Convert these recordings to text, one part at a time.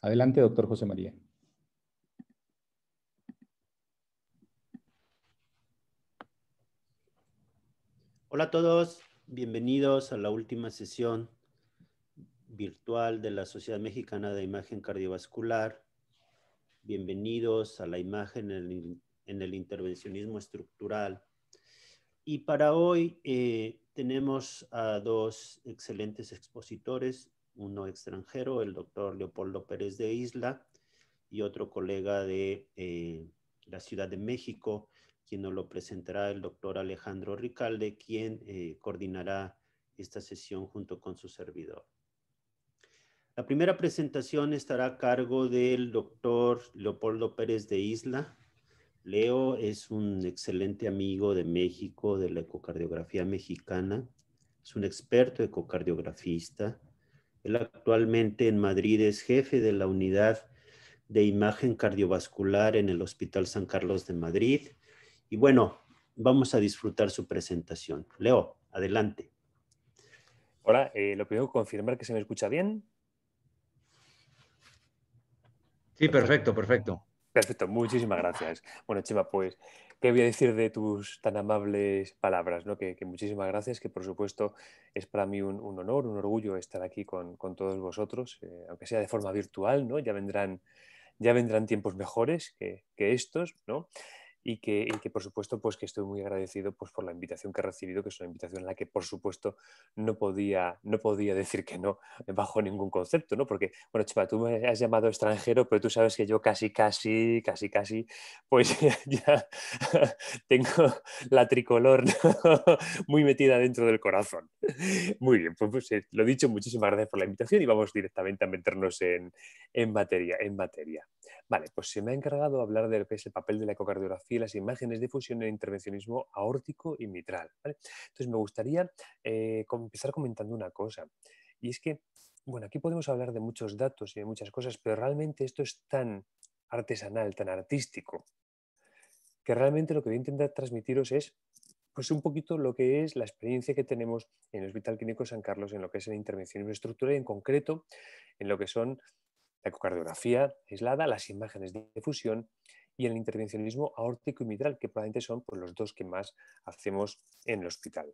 Adelante, doctor José María. Hola a todos, bienvenidos a la última sesión virtual de la Sociedad Mexicana de Imagen Cardiovascular. Bienvenidos a la imagen en el, intervencionismo estructural. Y para hoy eh, tenemos a dos excelentes expositores, uno extranjero, el doctor Leopoldo Pérez de Isla, y otro colega de eh, la Ciudad de México, quien nos lo presentará el doctor Alejandro Ricalde, quien eh, coordinará esta sesión junto con su servidor. La primera presentación estará a cargo del doctor Leopoldo Pérez de Isla. Leo es un excelente amigo de México, de la ecocardiografía mexicana. Es un experto ecocardiografista él actualmente en Madrid es jefe de la unidad de imagen cardiovascular en el Hospital San Carlos de Madrid. Y bueno, vamos a disfrutar su presentación. Leo, adelante. Hola, eh, lo primero, confirmar que se me escucha bien. Sí, perfecto, perfecto. Perfecto, muchísimas gracias. Bueno, Chema, pues qué voy a decir de tus tan amables palabras, ¿no? que, muchísimas gracias, que por supuesto es para mí un, honor, un orgullo estar aquí con, todos vosotros, eh, aunque sea de forma virtual, ¿no? ya vendrán ya vendrán tiempos mejores que, que estos, ¿no? y que, por supuesto pues que estoy muy agradecido pues por la invitación que he recibido, que es una invitación en la que por supuesto no podía, no podía decir que no eh, bajo ningún concepto, ¿no? Porque, bueno, Chipa, tú me has llamado extranjero, pero tú sabes que yo casi, casi, casi, casi, pues ya tengo la tricolor muy metida dentro del corazón. Muy bien, pues, pues eh, lo dicho, muchísimas gracias por la invitación y vamos directamente a meternos en, en materia, en materia. Vale, pues se me ha encargado hablar de lo que es el papel de la ecocardiografía y las imágenes de fusión en el intervencionismo aórtico y mitral. Entonces, me gustaría eh, empezar comentando una cosa. Y es que, bueno, aquí podemos hablar de muchos datos y de muchas cosas, pero realmente esto es tan artesanal, tan artístico, que realmente lo que voy a intentar transmitiros es pues un poquito lo que es la experiencia que tenemos en el Hospital Clínico San Carlos en lo que es la intervencionismo estructural y en concreto en lo que son la ecocardiografía aislada, las imágenes de difusión y el intervencionismo aórtico y mitral, que probablemente son pues, los dos que más hacemos en el hospital.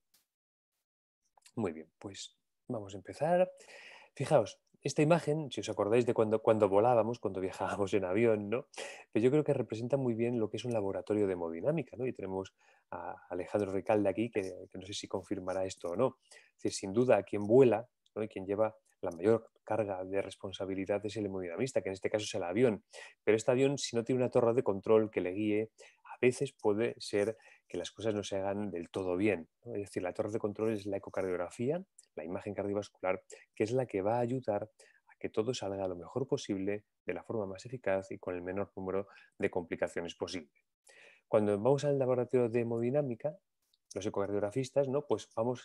Muy bien, pues vamos a empezar. Fijaos, esta imagen, si os acordáis de cuando, cuando volábamos, cuando viajábamos en avión, ¿no? Pero pues yo creo que representa muy bien lo que es un laboratorio de hemodinámica, ¿no? Y tenemos a Alejandro Ricalde aquí, que, no sé si confirmará esto o no. sin duda, quien vuela y quien lleva la mayor carga de responsabilidad es el hemodinamista, que en este caso es el avión. Pero este avión, si no tiene una torre de control que le guíe, a veces puede ser que las cosas no se hagan del todo bien. Es decir, la torre de control es la ecocardiografía, la imagen cardiovascular, que es la que va a ayudar a que todo salga lo mejor posible, de la forma más eficaz y con el menor número de complicaciones posible. Cuando vamos al laboratorio de hemodinámica, los ecocardiografistas, ¿no? pues vamos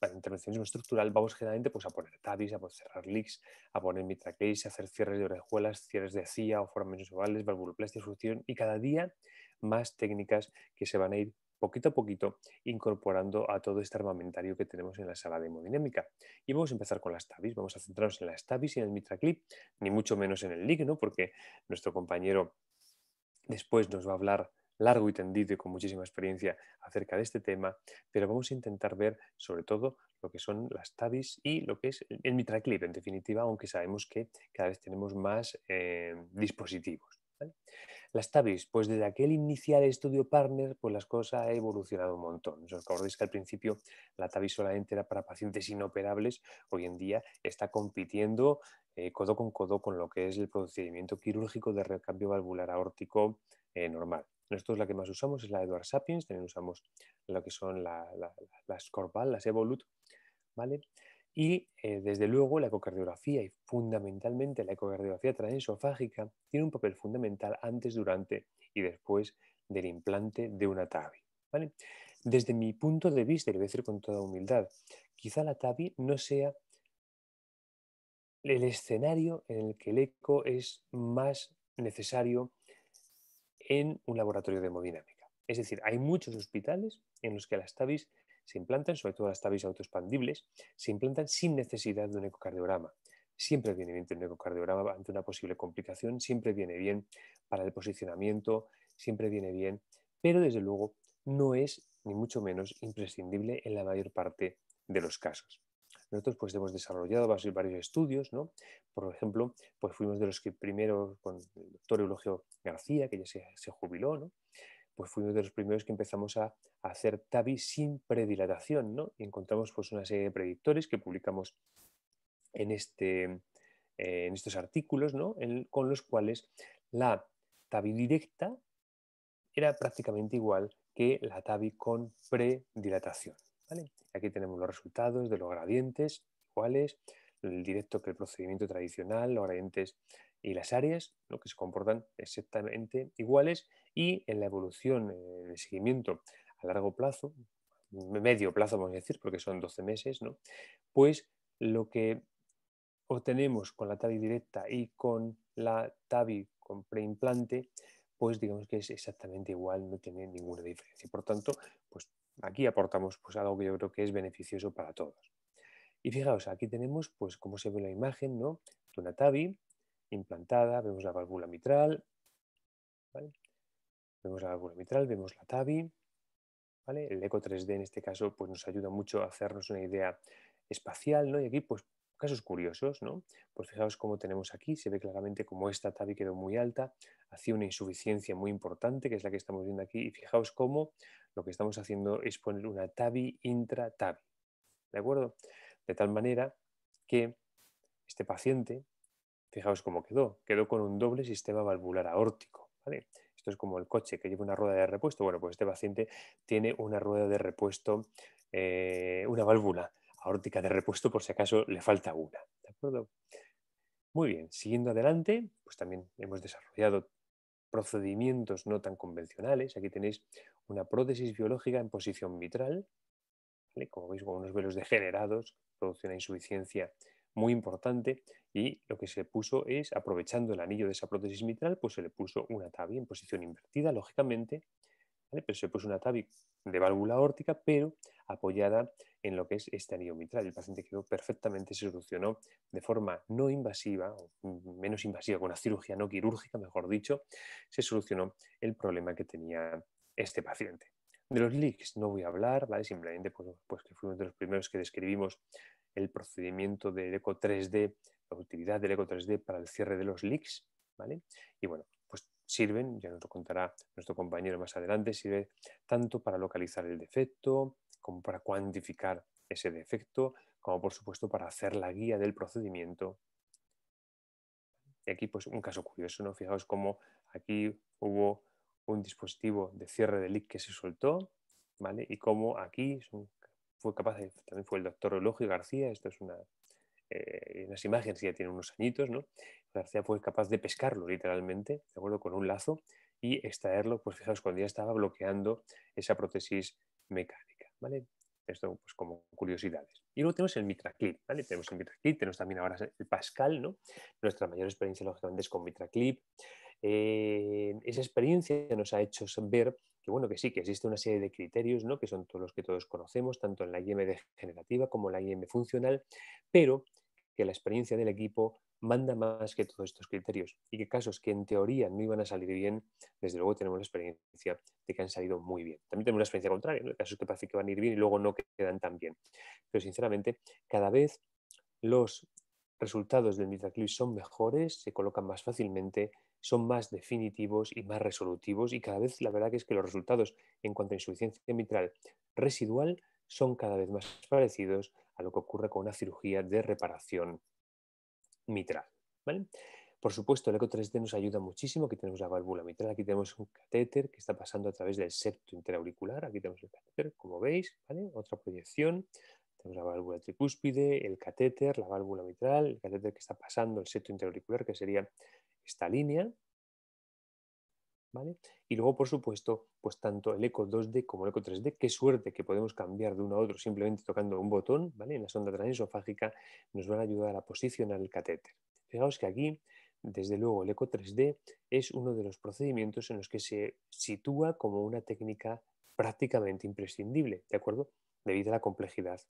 para intervencionismo estructural vamos generalmente pues, a poner tabis, a cerrar leaks, a poner mitraclis a hacer cierres de orejuelas, cierres de CIA o formas ovales, valvuloplastia, solución y cada día más técnicas que se van a ir poquito a poquito incorporando a todo este armamentario que tenemos en la sala de hemodinámica. Y vamos a empezar con las tabis, vamos a centrarnos en las tabis y en el mitraclip, ni mucho menos en el no porque nuestro compañero después nos va a hablar largo y tendido y con muchísima experiencia acerca de este tema, pero vamos a intentar ver sobre todo lo que son las TAVIs y lo que es el mitraclip, en definitiva, aunque sabemos que cada vez tenemos más eh, dispositivos. Las TAVIs, pues desde aquel inicial estudio partner, pues las cosas han evolucionado un montón. Os acordáis que al principio la TAVI solamente era para pacientes inoperables, hoy en día está compitiendo eh, codo con codo con lo que es el procedimiento quirúrgico de recambio valvular aórtico eh, normal. Nosotros la que más usamos es la Edward Sapiens, también usamos lo que son las Corval, las Evolut, ¿vale? Y eh, desde luego la ecocardiografía y fundamentalmente la ecocardiografía transesofágica tiene un papel fundamental antes, durante y después del implante de una TAVI. Desde mi punto de vista, y lo voy a decir con toda humildad, quizá la TAVI no sea el escenario en el que el eco es más necesario en un laboratorio de hemodinámica. Es decir, hay muchos hospitales en los que las TAVIs se implantan, sobre todo las TAVIs autoexpandibles, se implantan sin necesidad de un ecocardiograma. Siempre viene bien tener un ecocardiograma ante una posible complicación, siempre viene bien para el posicionamiento, siempre viene bien, pero desde luego no es ni mucho menos imprescindible en la mayor parte de los casos. Nosotros pues hemos desarrollado varios estudios, Por ejemplo, pues fuimos de los que primero, con el doctor Eulogio García, que ya se, jubiló, Pues fuimos de los primeros que empezamos a, hacer TAVI sin predilatación, Y encontramos pues una serie de predictores que publicamos en, este, eh, estos artículos, con los cuales la tabi directa era prácticamente igual que la TAVI con predilatación. ¿vale? Aquí tenemos los resultados de los gradientes iguales, el directo que el procedimiento tradicional, los gradientes y las áreas, lo que se comportan exactamente iguales y en la evolución, eh, de el seguimiento a largo plazo, medio plazo vamos a decir, porque son 12 meses, ¿no? pues lo que obtenemos con la TAVI directa y con la TAVI con preimplante, pues digamos que es exactamente igual, no tiene ninguna diferencia. Por tanto, pues aquí aportamos pues, algo que yo creo que es beneficioso para todos. Y fijaos, aquí tenemos pues, cómo se ve la imagen, ¿no? De una TAVI implantada, vemos la válvula mitral, Vemos la válvula mitral, vemos la TAVI, ¿vale? El eco 3D en este caso pues, nos ayuda mucho a hacernos una idea espacial, ¿no? Y aquí pues, Casos curiosos, ¿no? Pues fijaos cómo tenemos aquí, se ve claramente cómo esta tabi quedó muy alta, hacía una insuficiencia muy importante, que es la que estamos viendo aquí, y fijaos cómo lo que estamos haciendo es poner una tabi intra tabi, ¿de acuerdo? De tal manera que este paciente, fijaos cómo quedó, quedó con un doble sistema valvular aórtico, ¿vale? Esto es como el coche que lleva una rueda de repuesto. Bueno, pues este paciente tiene una rueda de repuesto, eh, una válvula aórtica de repuesto por si acaso le falta una. Muy bien, siguiendo adelante, pues también hemos desarrollado procedimientos no tan convencionales. Aquí tenéis una prótesis biológica en posición mitral, como veis, con unos velos degenerados, produce una insuficiencia muy importante y lo que se puso es, aprovechando el anillo de esa prótesis mitral, pues se le puso una TAVI en posición invertida, lógicamente, pero se puso una TAVI de válvula órtica, pero apoyada en lo que es este anillo mitral. El paciente quedó perfectamente, se solucionó de forma no invasiva, o menos invasiva, con una cirugía no quirúrgica, mejor dicho, se solucionó el problema que tenía este paciente. De los leaks no voy a hablar, ¿vale? Simplemente pues, pues que fuimos de los primeros que describimos el procedimiento del eco 3D, la utilidad del eco 3D para el cierre de los leaks, ¿vale? Y bueno, pues sirven, ya nos lo contará nuestro compañero más adelante, sirve tanto para localizar el defecto, como para cuantificar ese defecto, como por supuesto para hacer la guía del procedimiento. Y aquí pues un caso curioso, ¿no? Fijaos cómo aquí hubo un dispositivo de cierre de leak que se soltó, ¿vale? Y cómo aquí fue capaz, también fue el doctor Eulogio García, esto es una, eh, las imágenes ya tiene unos añitos, ¿no? García fue capaz de pescarlo literalmente, ¿de acuerdo? Con un lazo y extraerlo, pues fijaos, cuando ya estaba bloqueando esa prótesis mecánica. Esto pues como curiosidades. Y luego tenemos el MitraClip, Tenemos el MitraClip, tenemos también ahora el Pascal, ¿no? Nuestra mayor experiencia, lógicamente, es con MitraClip. Eh, esa experiencia nos ha hecho ver que, bueno, que sí, que existe una serie de criterios, ¿no? Que son todos los que todos conocemos, tanto en la IM generativa como en la IM funcional, pero que la experiencia del equipo manda más que todos estos criterios y que casos que en teoría no iban a salir bien, desde luego tenemos la experiencia de que han salido muy bien. También tenemos la experiencia contraria, casos que parece que van a ir bien y luego no quedan tan bien. Pero sinceramente, cada vez los resultados del Mitacritic son mejores, se colocan más fácilmente, son más definitivos y más resolutivos y cada vez la verdad es que los resultados en cuanto a insuficiencia mitral residual son cada vez más parecidos a lo que ocurre con una cirugía de reparación mitral. Por supuesto, el eco 3D nos ayuda muchísimo. Aquí tenemos la válvula mitral, aquí tenemos un catéter que está pasando a través del septo interauricular. Aquí tenemos el catéter, como veis, otra proyección. Tenemos la válvula tricúspide, el catéter, la válvula mitral, el catéter que está pasando el septo interauricular, que sería esta línea, y luego, por supuesto, pues tanto el eco 2D como el eco 3D, qué suerte que podemos cambiar de uno a otro simplemente tocando un botón, ¿vale? En la sonda transesofágica nos van a ayudar a posicionar el catéter. Fijaos que aquí, desde luego, el eco 3D es uno de los procedimientos en los que se sitúa como una técnica prácticamente imprescindible, ¿de acuerdo? Debido a la complejidad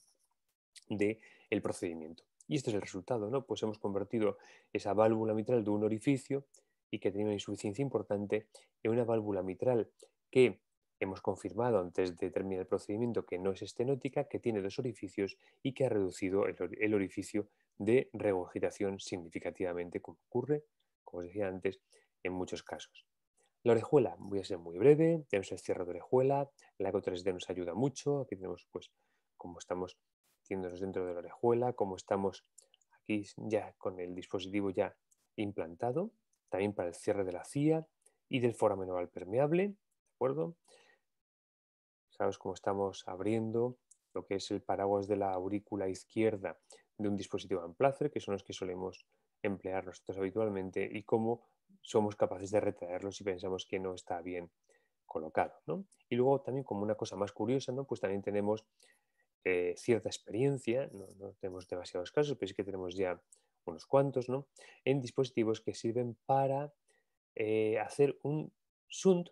del el procedimiento. Y este es el resultado, ¿no? Pues hemos convertido esa válvula mitral de un orificio y que tenía una insuficiencia importante en una válvula mitral que hemos confirmado antes de terminar el procedimiento que no es estenótica, que tiene dos orificios y que ha reducido el, orificio de regurgitación significativamente, como ocurre, como os decía antes, en muchos casos. La orejuela, voy a ser muy breve, tenemos el cierre de orejuela, la ECO3D nos ayuda mucho, aquí tenemos pues cómo estamos haciéndonos dentro de la orejuela, como estamos aquí ya con el dispositivo ya implantado, también para el cierre de la CIA y del foramen oval permeable, ¿de acuerdo? Sabes cómo estamos abriendo lo que es el paraguas de la aurícula izquierda de un dispositivo placer, que son los que solemos emplear nosotros habitualmente, y cómo somos capaces de retraerlo si pensamos que no está bien colocado. ¿no? Y luego también como una cosa más curiosa, ¿no? pues también tenemos eh, cierta experiencia, no, no, tenemos demasiados casos, pero sí que tenemos ya unos cuantos, ¿no? en dispositivos que sirven para eh, hacer un SUNT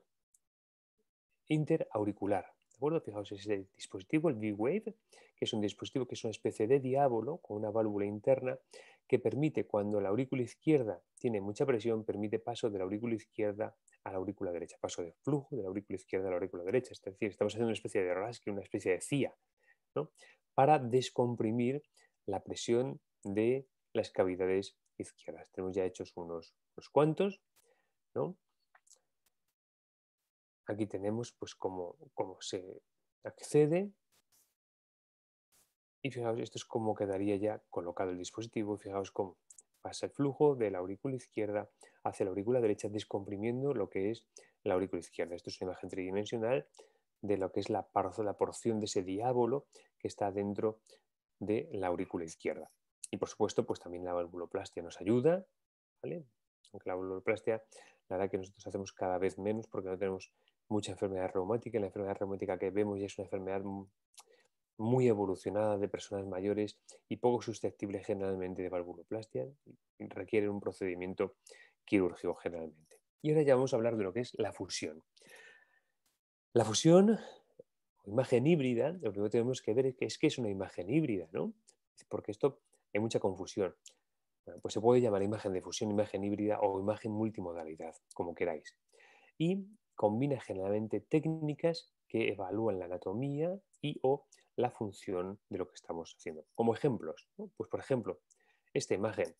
interauricular. ¿De acuerdo? Fijaos, ese dispositivo, el V-Wave, que es un dispositivo que es una especie de diábolo con una válvula interna que permite cuando la aurícula izquierda tiene mucha presión, permite paso de la aurícula izquierda a la aurícula derecha, paso de flujo de la aurícula izquierda a la aurícula derecha. Es decir, estamos haciendo una especie de rasque, una especie de CIA, ¿no? para descomprimir la presión de las cavidades izquierdas. Tenemos ya hechos unos, cuantos, Aquí tenemos pues cómo, se accede. Y fijaos, esto es cómo quedaría ya colocado el dispositivo. Fijaos cómo pasa el flujo de la aurícula izquierda hacia la aurícula derecha, descomprimiendo lo que es la aurícula izquierda. Esto es una imagen tridimensional de lo que es la, la porción de ese diábolo que está dentro de la aurícula izquierda. Y por supuesto, pues también la valvuloplastia nos ayuda, ¿vale? Aunque la valvuloplastia, la verdad que nosotros hacemos cada vez menos porque no tenemos mucha enfermedad reumática. La enfermedad reumática que vemos ya es una enfermedad muy evolucionada de personas mayores y poco susceptible generalmente de valvuloplastia. requiere un procedimiento quirúrgico generalmente. Y ahora ya vamos a hablar de lo que es la fusión. La fusión imagen híbrida, lo primero que tenemos que ver es que es, una imagen híbrida, ¿no? Porque esto hay mucha confusión. pues se puede llamar imagen de fusión, imagen híbrida o imagen multimodalidad, como queráis. Y combina generalmente técnicas que evalúan la anatomía y o la función de lo que estamos haciendo. Como ejemplos, pues por ejemplo, esta imagen.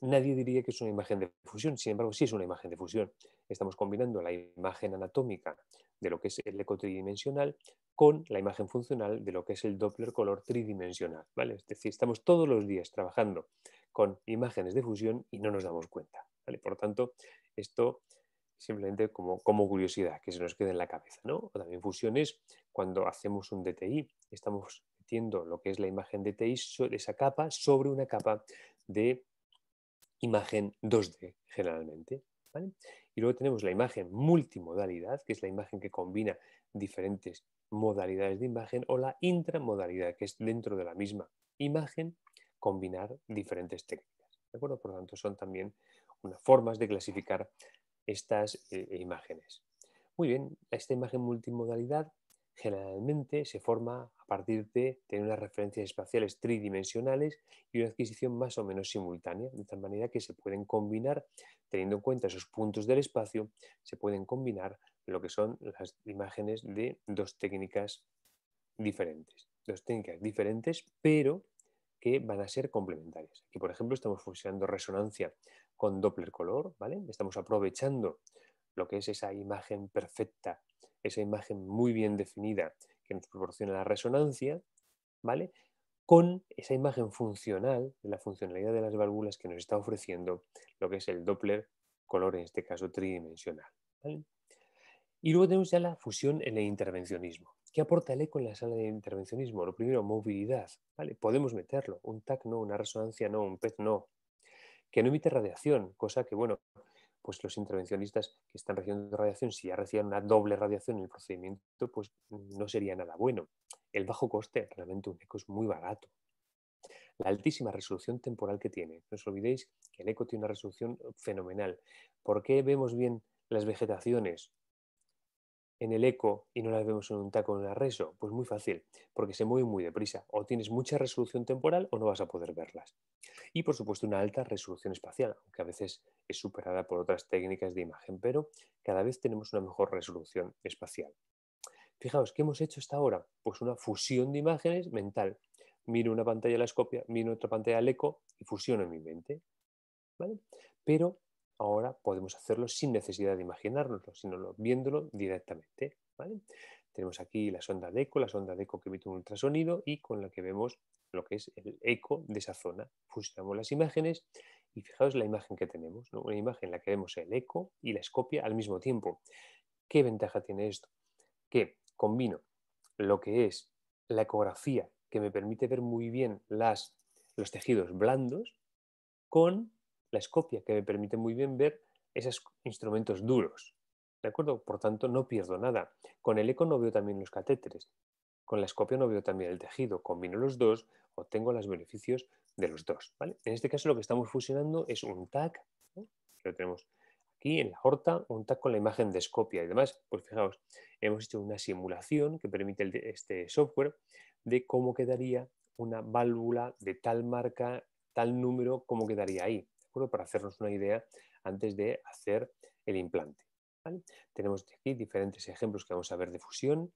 Nadie diría que es una imagen de fusión, sin embargo, sí es una imagen de fusión. Estamos combinando la imagen anatómica de lo que es el ecotridimensional con la imagen funcional de lo que es el Doppler color tridimensional. ¿vale? Es decir, estamos todos los días trabajando con imágenes de fusión y no nos damos cuenta. ¿vale? Por tanto, esto simplemente como, curiosidad que se nos quede en la cabeza. ¿no? O también fusiones, cuando hacemos un DTI, estamos metiendo lo que es la imagen DTI, esa capa, sobre una capa de imagen 2D generalmente. ¿vale? Y luego tenemos la imagen multimodalidad, que es la imagen que combina diferentes modalidades de imagen o la intramodalidad, que es dentro de la misma imagen combinar diferentes técnicas. ¿de acuerdo? Por lo tanto, son también unas formas de clasificar estas eh, e imágenes. Muy bien, esta imagen multimodalidad generalmente se forma a partir de tener unas referencias espaciales tridimensionales y una adquisición más o menos simultánea, de tal manera que se pueden combinar, teniendo en cuenta esos puntos del espacio, se pueden combinar lo que son las imágenes de dos técnicas diferentes. Dos técnicas diferentes, pero que van a ser complementarias. Aquí, por ejemplo, estamos fusionando resonancia con Doppler color, ¿vale? Estamos aprovechando lo que es esa imagen perfecta, esa imagen muy bien definida que nos proporciona la resonancia, ¿vale? Con esa imagen funcional, de la funcionalidad de las válvulas que nos está ofreciendo lo que es el Doppler color, en este caso tridimensional. ¿vale? Y luego tenemos ya la fusión en el intervencionismo. ¿Qué aporta el eco en la sala de intervencionismo? Lo primero, movilidad. ¿vale? Podemos meterlo. Un TAC no, una resonancia no, un PET no. Que no emite radiación, cosa que, bueno, pues los intervencionistas que están recibiendo radiación, si ya recibían una doble radiación en el procedimiento, pues no sería nada bueno. El bajo coste, realmente un eco es muy barato. La altísima resolución temporal que tiene. No os olvidéis que el eco tiene una resolución fenomenal. ¿Por qué vemos bien las vegetaciones? en el eco y no las vemos en un taco en el arreso? Pues muy fácil, porque se mueven muy deprisa. O tienes mucha resolución temporal o no vas a poder verlas. Y por supuesto una alta resolución espacial, aunque a veces es superada por otras técnicas de imagen, pero cada vez tenemos una mejor resolución espacial. Fijaos, ¿qué hemos hecho hasta ahora? Pues una fusión de imágenes mental. Miro una pantalla a la escopia, miro otra pantalla al eco y fusiono en mi mente. ¿Vale? Pero ahora podemos hacerlo sin necesidad de imaginárnoslo, sino viéndolo directamente. Tenemos aquí la sonda de eco, la sonda de eco que emite un ultrasonido y con la que vemos lo que es el eco de esa zona. Fusionamos las imágenes y fijaos la imagen que tenemos, una imagen en la que vemos el eco y la escopia al mismo tiempo. ¿Qué ventaja tiene esto? Que combino lo que es la ecografía, que me permite ver muy bien los tejidos blandos, con la escopia, que me permite muy bien ver esos instrumentos duros. ¿De acuerdo? Por tanto, no pierdo nada. Con el eco no veo también los catéteres. Con la escopia no veo también el tejido. Combino los dos, obtengo los beneficios de los dos. En este caso lo que estamos fusionando es un tag, lo tenemos aquí en la horta, un tag con la imagen de escopia y demás. Pues fijaos, hemos hecho una simulación que permite este software de cómo quedaría una válvula de tal marca, tal número, cómo quedaría ahí. Para hacernos una idea antes de hacer el implante. Tenemos aquí diferentes ejemplos que vamos a ver de fusión.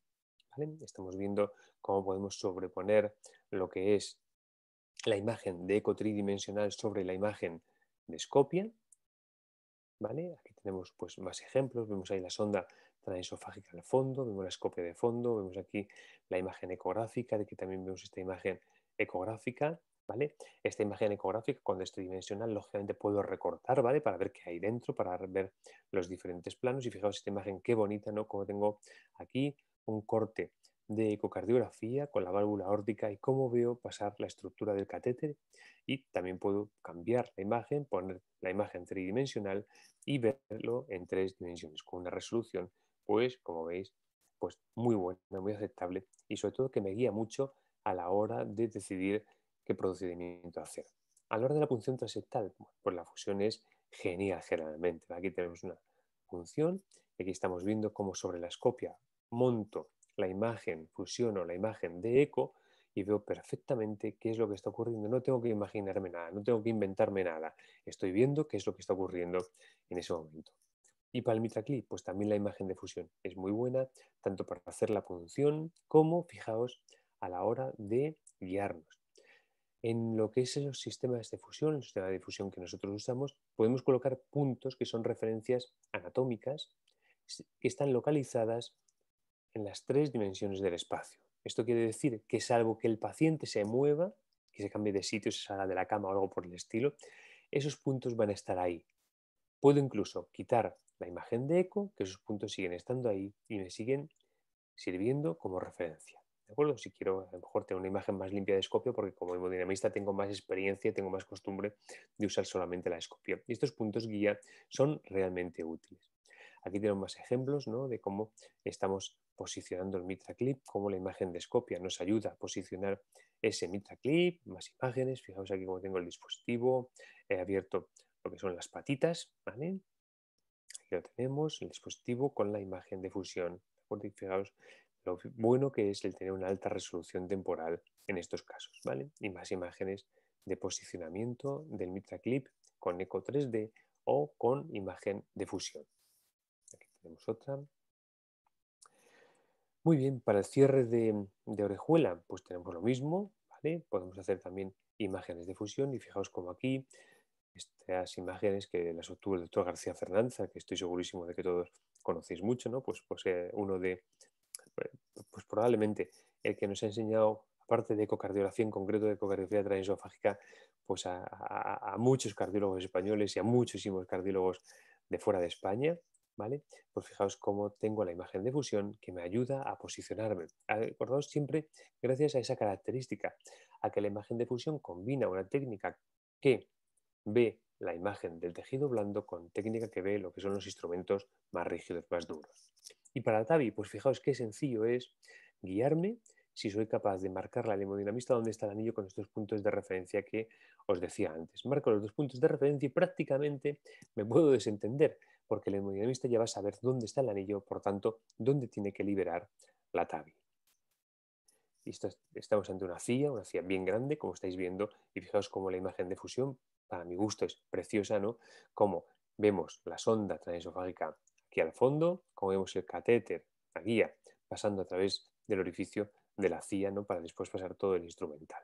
Estamos viendo cómo podemos sobreponer lo que es la imagen de eco tridimensional sobre la imagen de escopia. Aquí tenemos pues, más ejemplos. Vemos ahí la sonda transesofágica al fondo, vemos la escopia de fondo, vemos aquí la imagen ecográfica, de que también vemos esta imagen ecográfica. ¿vale? Esta imagen ecográfica, cuando es tridimensional, lógicamente puedo recortar, ¿vale? Para ver qué hay dentro, para ver los diferentes planos. Y fijaos esta imagen, qué bonita, ¿no? Como tengo aquí un corte de ecocardiografía con la válvula órtica y cómo veo pasar la estructura del catéter y también puedo cambiar la imagen, poner la imagen tridimensional y verlo en tres dimensiones con una resolución, pues como veis, pues muy buena, muy aceptable y sobre todo que me guía mucho a la hora de decidir qué procedimiento hacer. A la hora de la punción transectal pues la fusión es genial generalmente. Aquí tenemos una función, y aquí estamos viendo cómo sobre la escopia monto la imagen, fusiono la imagen de eco y veo perfectamente qué es lo que está ocurriendo. No tengo que imaginarme nada, no tengo que inventarme nada. Estoy viendo qué es lo que está ocurriendo en ese momento. Y para el MitraClip, pues también la imagen de fusión es muy buena, tanto para hacer la punción como, fijaos, a la hora de guiarnos en lo que es los sistemas de fusión, el sistema de difusión que nosotros usamos, podemos colocar puntos que son referencias anatómicas que están localizadas en las tres dimensiones del espacio. Esto quiere decir que salvo que el paciente se mueva, que se cambie de sitio, se salga de la cama o algo por el estilo, esos puntos van a estar ahí. Puedo incluso quitar la imagen de eco, que esos puntos siguen estando ahí y me siguen sirviendo como referencia. ¿de acuerdo? Si quiero a lo mejor tener una imagen más limpia de escopio, porque como hemodinamista tengo más experiencia, y tengo más costumbre de usar solamente la escopio. Y estos puntos guía son realmente útiles. Aquí tenemos más ejemplos de cómo estamos posicionando el mitra clip, cómo la imagen de escopia nos ayuda a posicionar ese mitra clip, más imágenes. Fijaos aquí cómo tengo el dispositivo, abierto lo son las patitas, ¿vale? Aquí lo tenemos, el dispositivo con la imagen de fusión. fijaos lo bueno que es el tener una alta resolución temporal en estos casos, ¿vale? Y más imágenes de posicionamiento del Mitra Clip con eco 3D o con imagen de fusión. Aquí tenemos otra. Muy bien, para el cierre de, orejuela, pues tenemos lo mismo, ¿vale? Podemos hacer también imágenes de fusión y fijaos como aquí estas imágenes que las obtuvo el doctor García Fernández, que estoy segurísimo de que todos conocéis mucho, ¿no? Pues posee uno de pues, pues probablemente el que nos ha enseñado, aparte de ecocardiografía, en concreto de ecocardiografía transesofágica, pues a, muchos cardiólogos españoles y a muchísimos cardiólogos de fuera de España, ¿vale? Pues fijaos cómo tengo la imagen de fusión que me ayuda a posicionarme. Acordaos siempre gracias a esa característica, a que la imagen de fusión combina una técnica que ve la imagen del tejido blando con técnica que ve lo que son los instrumentos más rígidos, más duros. Y para la tabi pues fijaos qué sencillo es guiarme si soy capaz de marcar la hemodinamista dónde está el anillo con estos puntos de referencia que os decía antes. Marco los dos puntos de referencia y prácticamente me puedo desentender, porque el hemodinamista ya va a saber dónde está el anillo, por tanto, dónde tiene que liberar la tabi estamos ante una cia, una cia bien grande, como estáis viendo, y fijaos cómo la imagen de fusión para mi gusto es preciosa, ¿no? Como vemos la sonda transesofágica aquí al fondo, como vemos el catéter, la guía, pasando a través del orificio de la CIA, ¿no? Para después pasar todo el instrumental.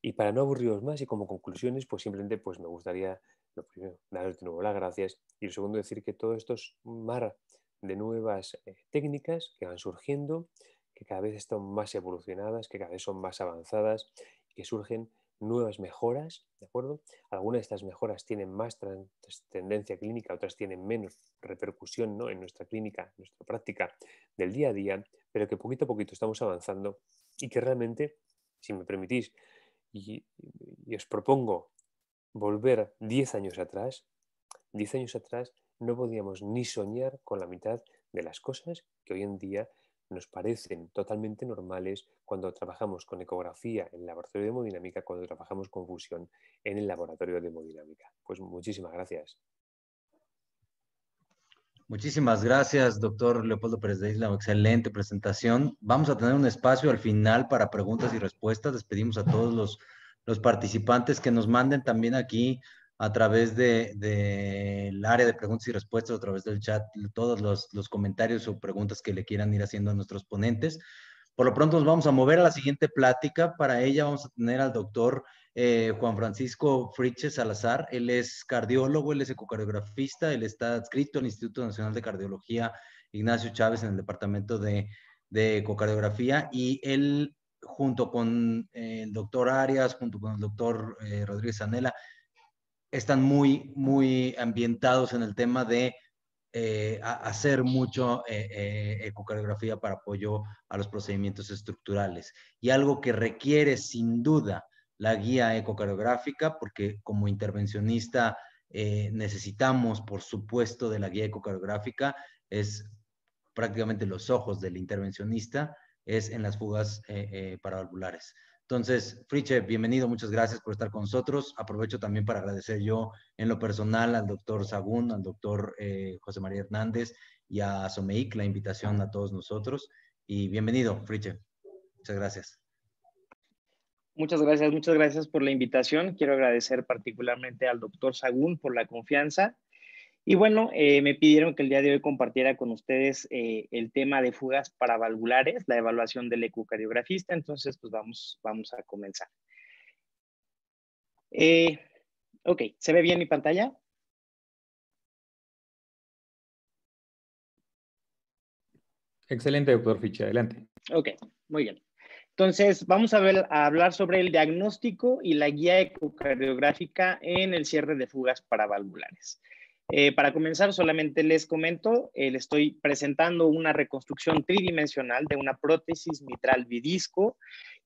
Y para no aburriros más y como conclusiones, pues simplemente pues me gustaría, lo primero, daros de nuevo las gracias y lo segundo, decir que todo esto es un mar de nuevas eh, técnicas que van surgiendo, que cada vez están más evolucionadas, que cada vez son más avanzadas, que surgen nuevas mejoras, ¿de acuerdo? Algunas de estas mejoras tienen más tendencia clínica, otras tienen menos repercusión ¿no? en nuestra clínica, nuestra práctica del día a día, pero que poquito a poquito estamos avanzando y que realmente, si me permitís, y, os propongo volver 10 años atrás, 10 años atrás no podíamos ni soñar con la mitad de las cosas que hoy en día nos parecen totalmente normales cuando trabajamos con ecografía en el laboratorio de hemodinámica, cuando trabajamos con fusión en el laboratorio de hemodinámica. Pues muchísimas gracias. Muchísimas gracias, doctor Leopoldo Pérez de Isla. Excelente presentación. Vamos a tener un espacio al final para preguntas y respuestas. Despedimos a todos los, los participantes que nos manden también aquí a través del de, área de preguntas y respuestas, a través del chat, todos los, comentarios o preguntas que le quieran ir haciendo a nuestros ponentes. Por lo pronto nos vamos a mover a la siguiente plática. Para ella vamos a tener al doctor eh, Juan Francisco Friche Salazar. Él es cardiólogo, él es ecocardiografista, él está adscrito al Instituto Nacional de Cardiología Ignacio Chávez en el Departamento de, de Ecocardiografía y él junto con eh, el doctor Arias, junto con el doctor eh, Rodríguez Anela, están muy, muy ambientados en el tema de eh, hacer mucho eh, eh, ecocarografía para apoyo a los procedimientos estructurales. Y algo que requiere sin duda la guía ecocardiográfica, porque como intervencionista necesitamos, por supuesto, de la guía ecocardiográfica, es prácticamente los ojos del intervencionista, es en las fugas paravalvulares. Entonces, Friche, bienvenido, muchas gracias por estar con nosotros. Aprovecho también para agradecer yo en lo personal al doctor Sagún, al doctor eh, José María Hernández y a Someic la invitación a todos nosotros. Y bienvenido, Friche. Muchas gracias. Muchas gracias, muchas gracias por la invitación. Quiero agradecer particularmente al doctor Sagún por la confianza y bueno, eh, me pidieron que el día de hoy compartiera con ustedes eh, el tema de fugas paravalvulares, la evaluación del ecocardiografista, entonces pues vamos, vamos a comenzar. Eh, ok, ¿se ve bien mi pantalla? Excelente, doctor ficha adelante. Ok, muy bien. Entonces, vamos a, a hablar sobre el diagnóstico y la guía ecocardiográfica en el cierre de fugas paravalvulares. Eh, para comenzar, solamente les comento, eh, les estoy presentando una reconstrucción tridimensional de una prótesis mitral bidisco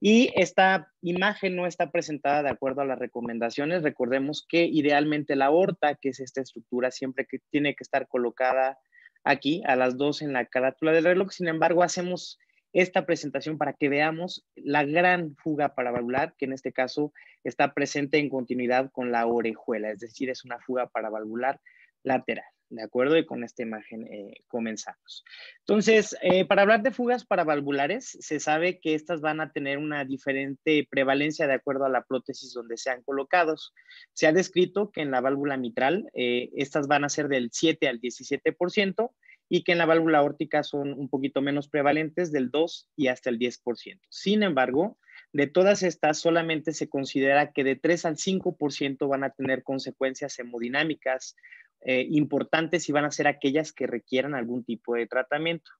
y esta imagen no está presentada de acuerdo a las recomendaciones. Recordemos que idealmente la aorta, que es esta estructura, siempre que tiene que estar colocada aquí a las dos en la carátula del reloj. Sin embargo, hacemos esta presentación para que veamos la gran fuga paravalvular, que en este caso está presente en continuidad con la orejuela, es decir, es una fuga paravalvular lateral. ¿De acuerdo? Y con esta imagen eh, comenzamos. Entonces, eh, para hablar de fugas para valvulares, se sabe que estas van a tener una diferente prevalencia de acuerdo a la prótesis donde sean colocados. Se ha descrito que en la válvula mitral eh, estas van a ser del 7 al 17% y que en la válvula órtica son un poquito menos prevalentes del 2 y hasta el 10%. Sin embargo, de todas estas, solamente se considera que de 3 al 5% van a tener consecuencias hemodinámicas eh, importantes y van a ser aquellas que requieran algún tipo de tratamiento.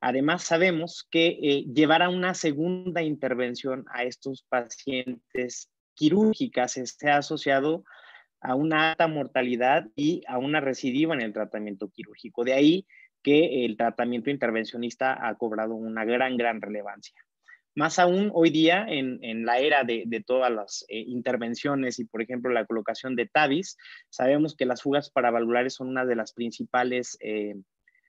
Además, sabemos que eh, llevar a una segunda intervención a estos pacientes quirúrgicas se ha asociado a una alta mortalidad y a una recidiva en el tratamiento quirúrgico. De ahí que el tratamiento intervencionista ha cobrado una gran, gran relevancia más aún hoy día en, la era de, todas las eh, intervenciones y, por ejemplo, la colocación de tabis sabemos que las fugas para valvulares son una de las principales eh,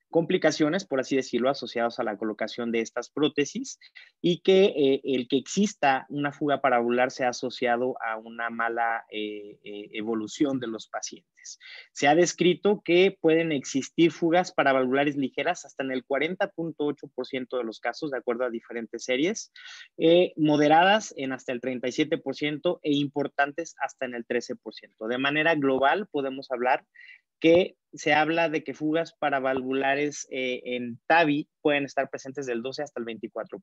complicaciones, por así decirlo, asociadas a la colocación de estas prótesis y que eh, el que exista una fuga se ha asociado a una mala eh, eh, evolución de los pacientes. Se ha descrito que pueden existir fugas parabulares ligeras hasta en el 40.8% de los casos, de acuerdo a diferentes series, moderadas en hasta el 37% e importantes hasta en el 13%. De manera global podemos hablar que se habla de que fugas para valvulares eh, en TAVI pueden estar presentes del 12 hasta el 24%.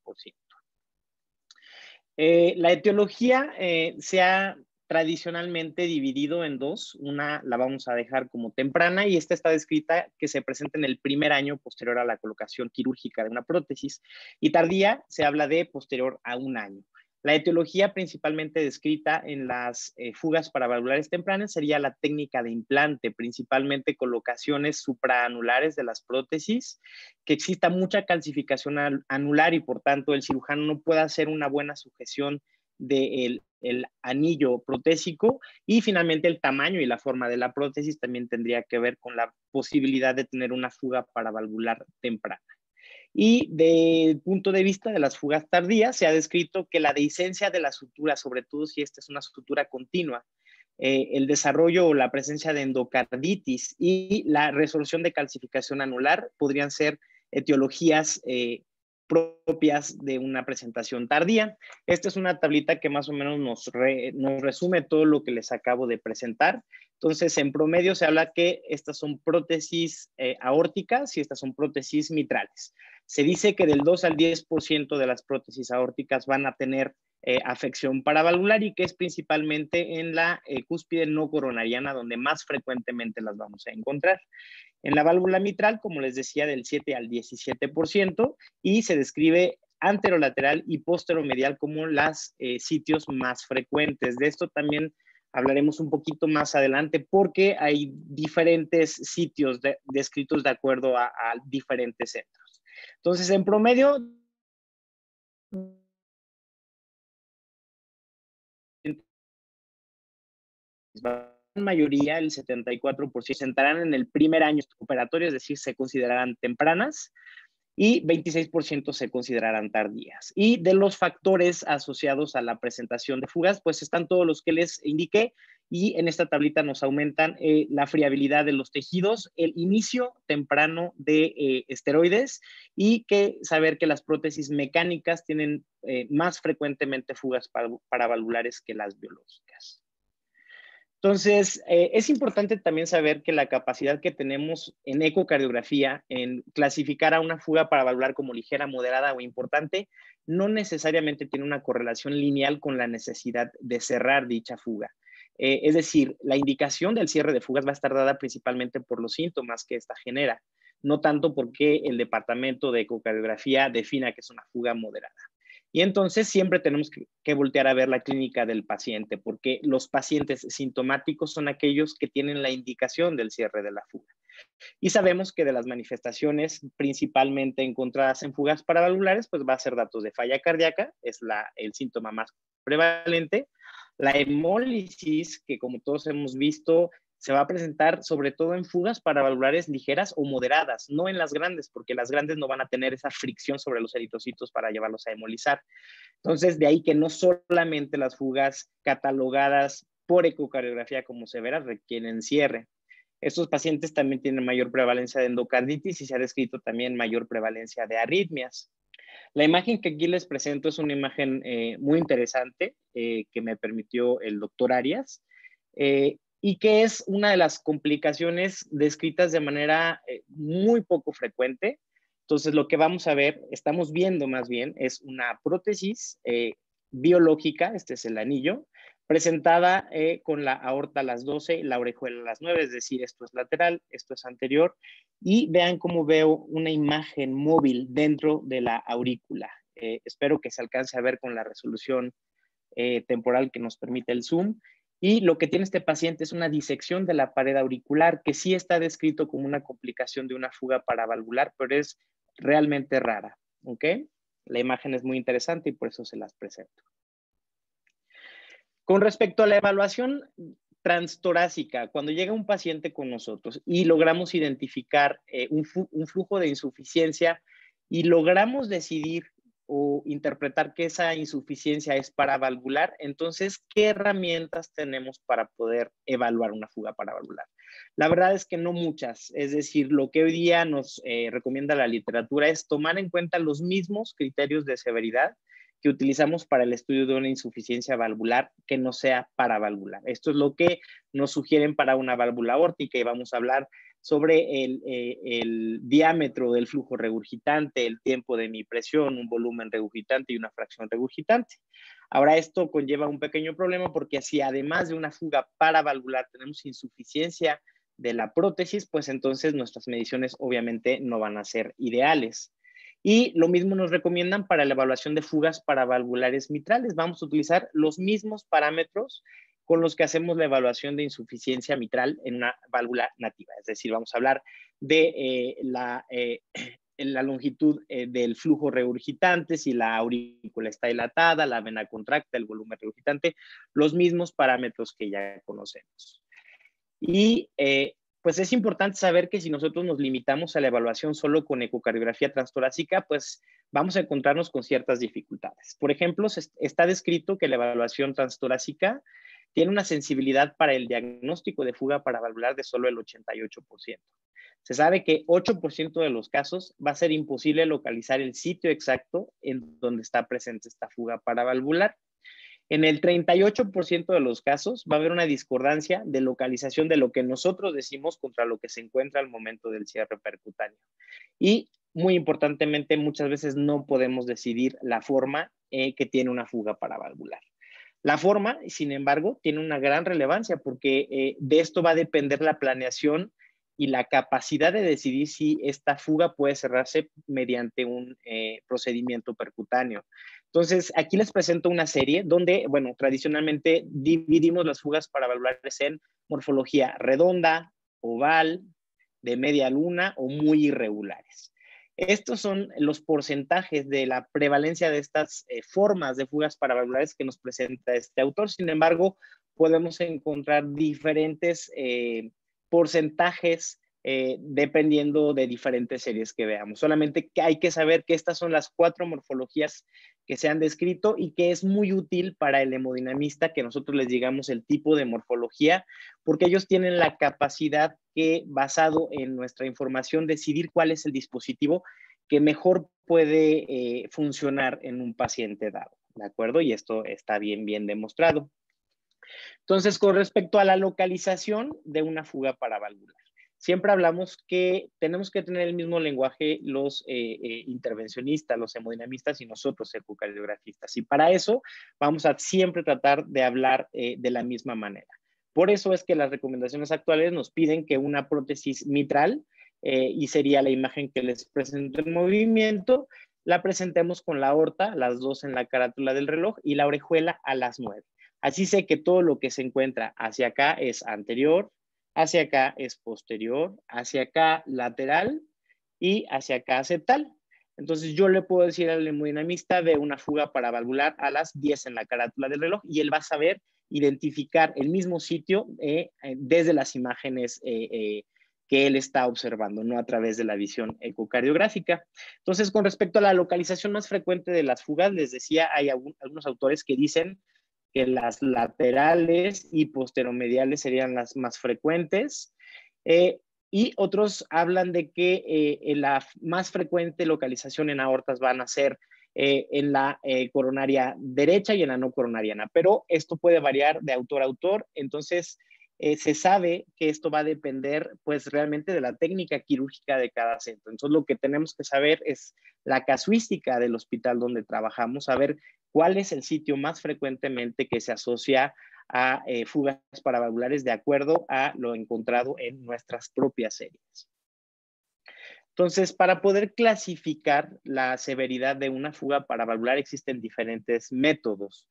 Eh, la etiología eh, se ha tradicionalmente dividido en dos. Una la vamos a dejar como temprana y esta está descrita que se presenta en el primer año posterior a la colocación quirúrgica de una prótesis y tardía se habla de posterior a un año. La etiología principalmente descrita en las eh, fugas para valvulares tempranas sería la técnica de implante, principalmente colocaciones supraanulares de las prótesis, que exista mucha calcificación anular y por tanto el cirujano no pueda hacer una buena sujeción del anillo protésico y finalmente el tamaño y la forma de la prótesis también tendría que ver con la posibilidad de tener una fuga para valvular temprana. Y del punto de vista de las fugas tardías, se ha descrito que la dehiscencia de la sutura, sobre todo si esta es una sutura continua, eh, el desarrollo o la presencia de endocarditis y la resolución de calcificación anular podrían ser etiologías eh, propias de una presentación tardía. Esta es una tablita que más o menos nos, resume todo lo que les acabo de presentar. Entonces, en promedio se habla que estas son prótesis eh, aórticas y estas son prótesis mitrales. Se dice que del 2 al 10% de las prótesis aórticas van a tener eh, afección paravalvular y que es principalmente en la eh, cúspide no coronariana donde más frecuentemente las vamos a encontrar. En la válvula mitral, como les decía, del 7 al 17% y se describe anterolateral y posteromedial como los eh, sitios más frecuentes. De esto también hablaremos un poquito más adelante porque hay diferentes sitios descritos de acuerdo a diferentes centros. Entonces, en promedio, en mayoría, el 74%, se entrarán en el primer año operatorio, es decir, se considerarán tempranas y 26% se considerarán tardías. Y de los factores asociados a la presentación de fugas, pues están todos los que les indiqué y en esta tablita nos aumentan eh, la friabilidad de los tejidos, el inicio temprano de eh, esteroides y que saber que las prótesis mecánicas tienen eh, más frecuentemente fugas para, para valvulares que las biológicas. Entonces, eh, es importante también saber que la capacidad que tenemos en ecocardiografía, en clasificar a una fuga para evaluar como ligera, moderada o importante, no necesariamente tiene una correlación lineal con la necesidad de cerrar dicha fuga. Eh, es decir, la indicación del cierre de fugas va a estar dada principalmente por los síntomas que esta genera, no tanto porque el departamento de ecocardiografía defina que es una fuga moderada. Y entonces siempre tenemos que, voltear a ver la clínica del paciente, porque los pacientes sintomáticos son aquellos que tienen la indicación del cierre de la fuga. Y sabemos que de las manifestaciones principalmente encontradas en fugas paravalvulares, pues va a ser datos de falla cardíaca, es el síntoma más prevalente, la hemólisis, que como todos hemos visto, se va a presentar sobre todo en fugas para valvulares ligeras o moderadas, no en las grandes, porque las grandes no van a tener esa fricción sobre los eritocitos para llevarlos a hemolizar. Entonces, de ahí que no solamente las fugas catalogadas por ecocardiografía como severas requieren cierre. Estos pacientes también tienen mayor prevalencia de endocarditis y se ha descrito también mayor prevalencia de arritmias. La imagen que aquí les presento es una imagen eh, muy interesante eh, que me permitió el doctor Arias. Eh, y que es una de las complicaciones descritas de manera eh, muy poco frecuente. Entonces, lo que vamos a ver, estamos viendo más bien, es una prótesis eh, biológica, este es el anillo, presentada eh, con la aorta a las 12, la orejuela a las 9, es decir, esto es lateral, esto es anterior, y vean cómo veo una imagen móvil dentro de la aurícula. espero que se alcance a ver con la resolución temporal que nos permite el zoom. Y lo que tiene este paciente es una disección de la pared auricular, que sí está descrito como una complicación de una fuga paravalvular, pero es realmente rara. ¿Ok? La imagen es muy interesante y por eso se las presento. Con respecto a la evaluación transtorácica, cuando llega un paciente con nosotros y logramos identificar eh, un, flujo de insuficiencia y logramos decidir o interpretar que esa insuficiencia es paravalvular, entonces, ¿qué herramientas tenemos para poder evaluar una fuga paravalvular? La verdad es que no muchas, es decir, lo que hoy día nos eh, recomienda la literatura es tomar en cuenta los mismos criterios de severidad que utilizamos para el estudio de una insuficiencia valvular que no sea paravalvular. Esto es lo que nos sugieren para una válvula órtica y vamos a hablar sobre eh, el, diámetro del flujo regurgitante, el tiempo de mi presión, un volumen regurgitante y una fracción regurgitante. Ahora, esto conlleva un pequeño problema porque si además de una fuga paravalvular tenemos insuficiencia de la prótesis, pues entonces nuestras mediciones obviamente no van a ser ideales. Y lo mismo nos recomiendan para la evaluación de fugas para valvulares mitrales. Vamos a utilizar los mismos parámetros con los que hacemos la evaluación de insuficiencia mitral en una válvula nativa. Es decir, vamos a hablar de eh, eh, la, longitud eh, del flujo regurgitante, si la aurícula está dilatada, la vena contracta, el volumen regurgitante, los mismos parámetros que ya conocemos. Y pues es importante saber que si nosotros nos limitamos a la evaluación solo con ecocardiografía transtorácica, pues vamos a encontrarnos con ciertas dificultades. Por ejemplo, está descrito que la evaluación transtorácica tiene una sensibilidad para el diagnóstico de fuga para valvular de solo el 88%. Se sabe que 8% de los casos va a ser imposible localizar el sitio exacto en donde está presente esta fuga para valvular. En el 38% de los casos va a haber una discordancia de localización de lo que nosotros decimos contra lo que se encuentra al momento del cierre percutáneo. Y muy importantemente, muchas veces no podemos decidir la forma eh, que tiene una fuga paravalvular. La forma, sin embargo, tiene una gran relevancia porque eh, de esto va a depender la planeación y la capacidad de decidir si esta fuga puede cerrarse mediante un eh, procedimiento percutáneo. Entonces, aquí les presento una serie donde, bueno, tradicionalmente dividimos las fugas para valvulares en morfología redonda, oval, de media luna o muy irregulares. Estos son los porcentajes de la prevalencia de estas eh, formas de fugas valvulares que nos presenta este autor. Sin embargo, podemos encontrar diferentes eh, porcentajes eh, dependiendo de diferentes series que veamos. Solamente hay que saber que estas son las cuatro morfologías que se han descrito y que es muy útil para el hemodinamista que nosotros les digamos el tipo de morfología, porque ellos tienen la capacidad que, basado en nuestra información, decidir cuál es el dispositivo que mejor puede eh, funcionar en un paciente dado, ¿de acuerdo? Y esto está bien, bien demostrado. Entonces, con respecto a la localización de una fuga paravalvular siempre hablamos que tenemos que tener el mismo lenguaje los eh, eh, intervencionistas, los hemodinamistas y nosotros ecocardiografistas. Y para eso vamos a siempre tratar de hablar eh, de la misma manera. Por eso es que las recomendaciones actuales nos piden que una prótesis mitral, y sería la imagen que les presento en movimiento, la presentemos con la aorta, las dos en la carátula del reloj y la orejuela a las nueve. Así sé que todo lo que se encuentra hacia acá es anterior, hacia acá es posterior, hacia acá lateral y hacia acá acetal Entonces yo le puedo decir al hemodinamista de una fuga para valvular a las 10 en la carátula del reloj y él va a saber identificar el mismo sitio eh, eh, desde las imágenes eh, que él está observando, no a través de la visión ecocardiográfica. Entonces, con respecto a la localización más frecuente de las fugas, les decía, hay algunos autores que dicen que las laterales y posteromediales serían las más frecuentes. Eh, y otros hablan de que eh, la más frecuente localización en aortas van a ser eh, en la coronaria derecha y en la no coronariana, pero esto puede variar de autor a autor, entonces se sabe que esto va a depender pues realmente de la técnica quirúrgica de cada centro. Entonces lo que tenemos que saber es la casuística del hospital donde trabajamos, saber cuál es el sitio más frecuentemente que se asocia a eh, fugas fugas paravalvulares de acuerdo a lo encontrado en nuestras propias series. Entonces, para poder clasificar la severidad de una fuga paravalvular existen diferentes métodos.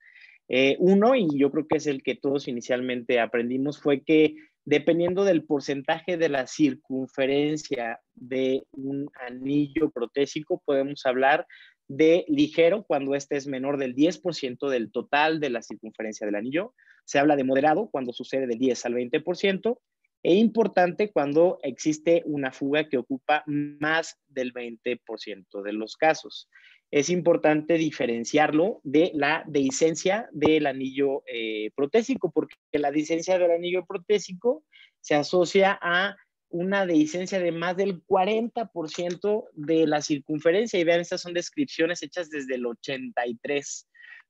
Eh, uno, y yo creo que es el que todos inicialmente aprendimos, fue que dependiendo del porcentaje de la circunferencia de un anillo protésico, podemos hablar de ligero cuando este es menor del 10% del total de la circunferencia del anillo. Se habla de moderado cuando sucede del 10 al 20% e importante cuando existe una fuga que ocupa más del 20% de los casos. Es importante diferenciarlo de la dehiscencia del anillo eh, protésico, porque la dehiscencia del anillo protésico se asocia a una dehiscencia de más del 40% de la circunferencia. Y vean, estas son descripciones hechas desde el 83,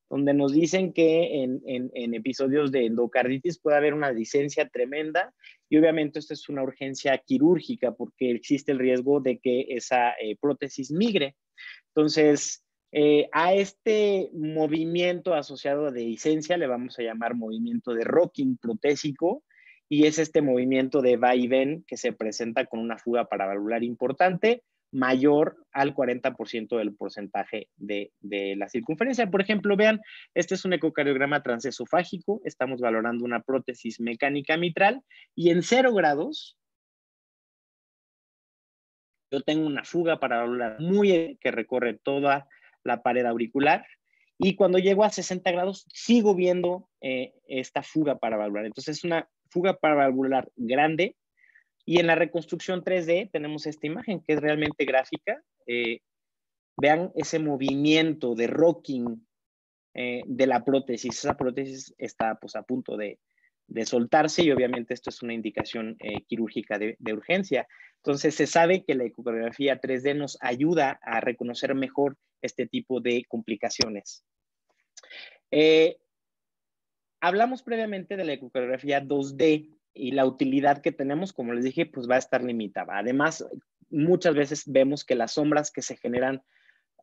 donde nos dicen que en, episodios de endocarditis puede haber una dehiscencia tremenda. Y obviamente esto es una urgencia quirúrgica porque existe el riesgo de que esa eh, prótesis migre. Entonces, eh, a este movimiento asociado de dehiscencia le vamos a llamar movimiento de rocking protésico y es este movimiento de va y ven que se presenta con una fuga paravalvular importante mayor al 40% del porcentaje de, de, la circunferencia. Por ejemplo, vean, este es un ecocardiograma transesofágico, estamos valorando una prótesis mecánica mitral y en 0 grados yo tengo una fuga paravalvular muy que recorre toda la pared auricular y cuando llego a 60 grados sigo viendo eh, esta fuga paravalvular. Entonces es una fuga valvular grande. Y en la reconstrucción 3D tenemos esta imagen que es realmente gráfica. Eh, vean ese movimiento de rocking eh, de la prótesis. Esa prótesis está pues, a punto de, soltarse y obviamente esto es una indicación eh, quirúrgica de, urgencia. Entonces se sabe que la ecografía 3D nos ayuda a reconocer mejor este tipo de complicaciones. Hablamos previamente de la ecografía 2D y la utilidad que tenemos, como les dije, pues va a estar limitada. Además, muchas veces vemos que las sombras que se generan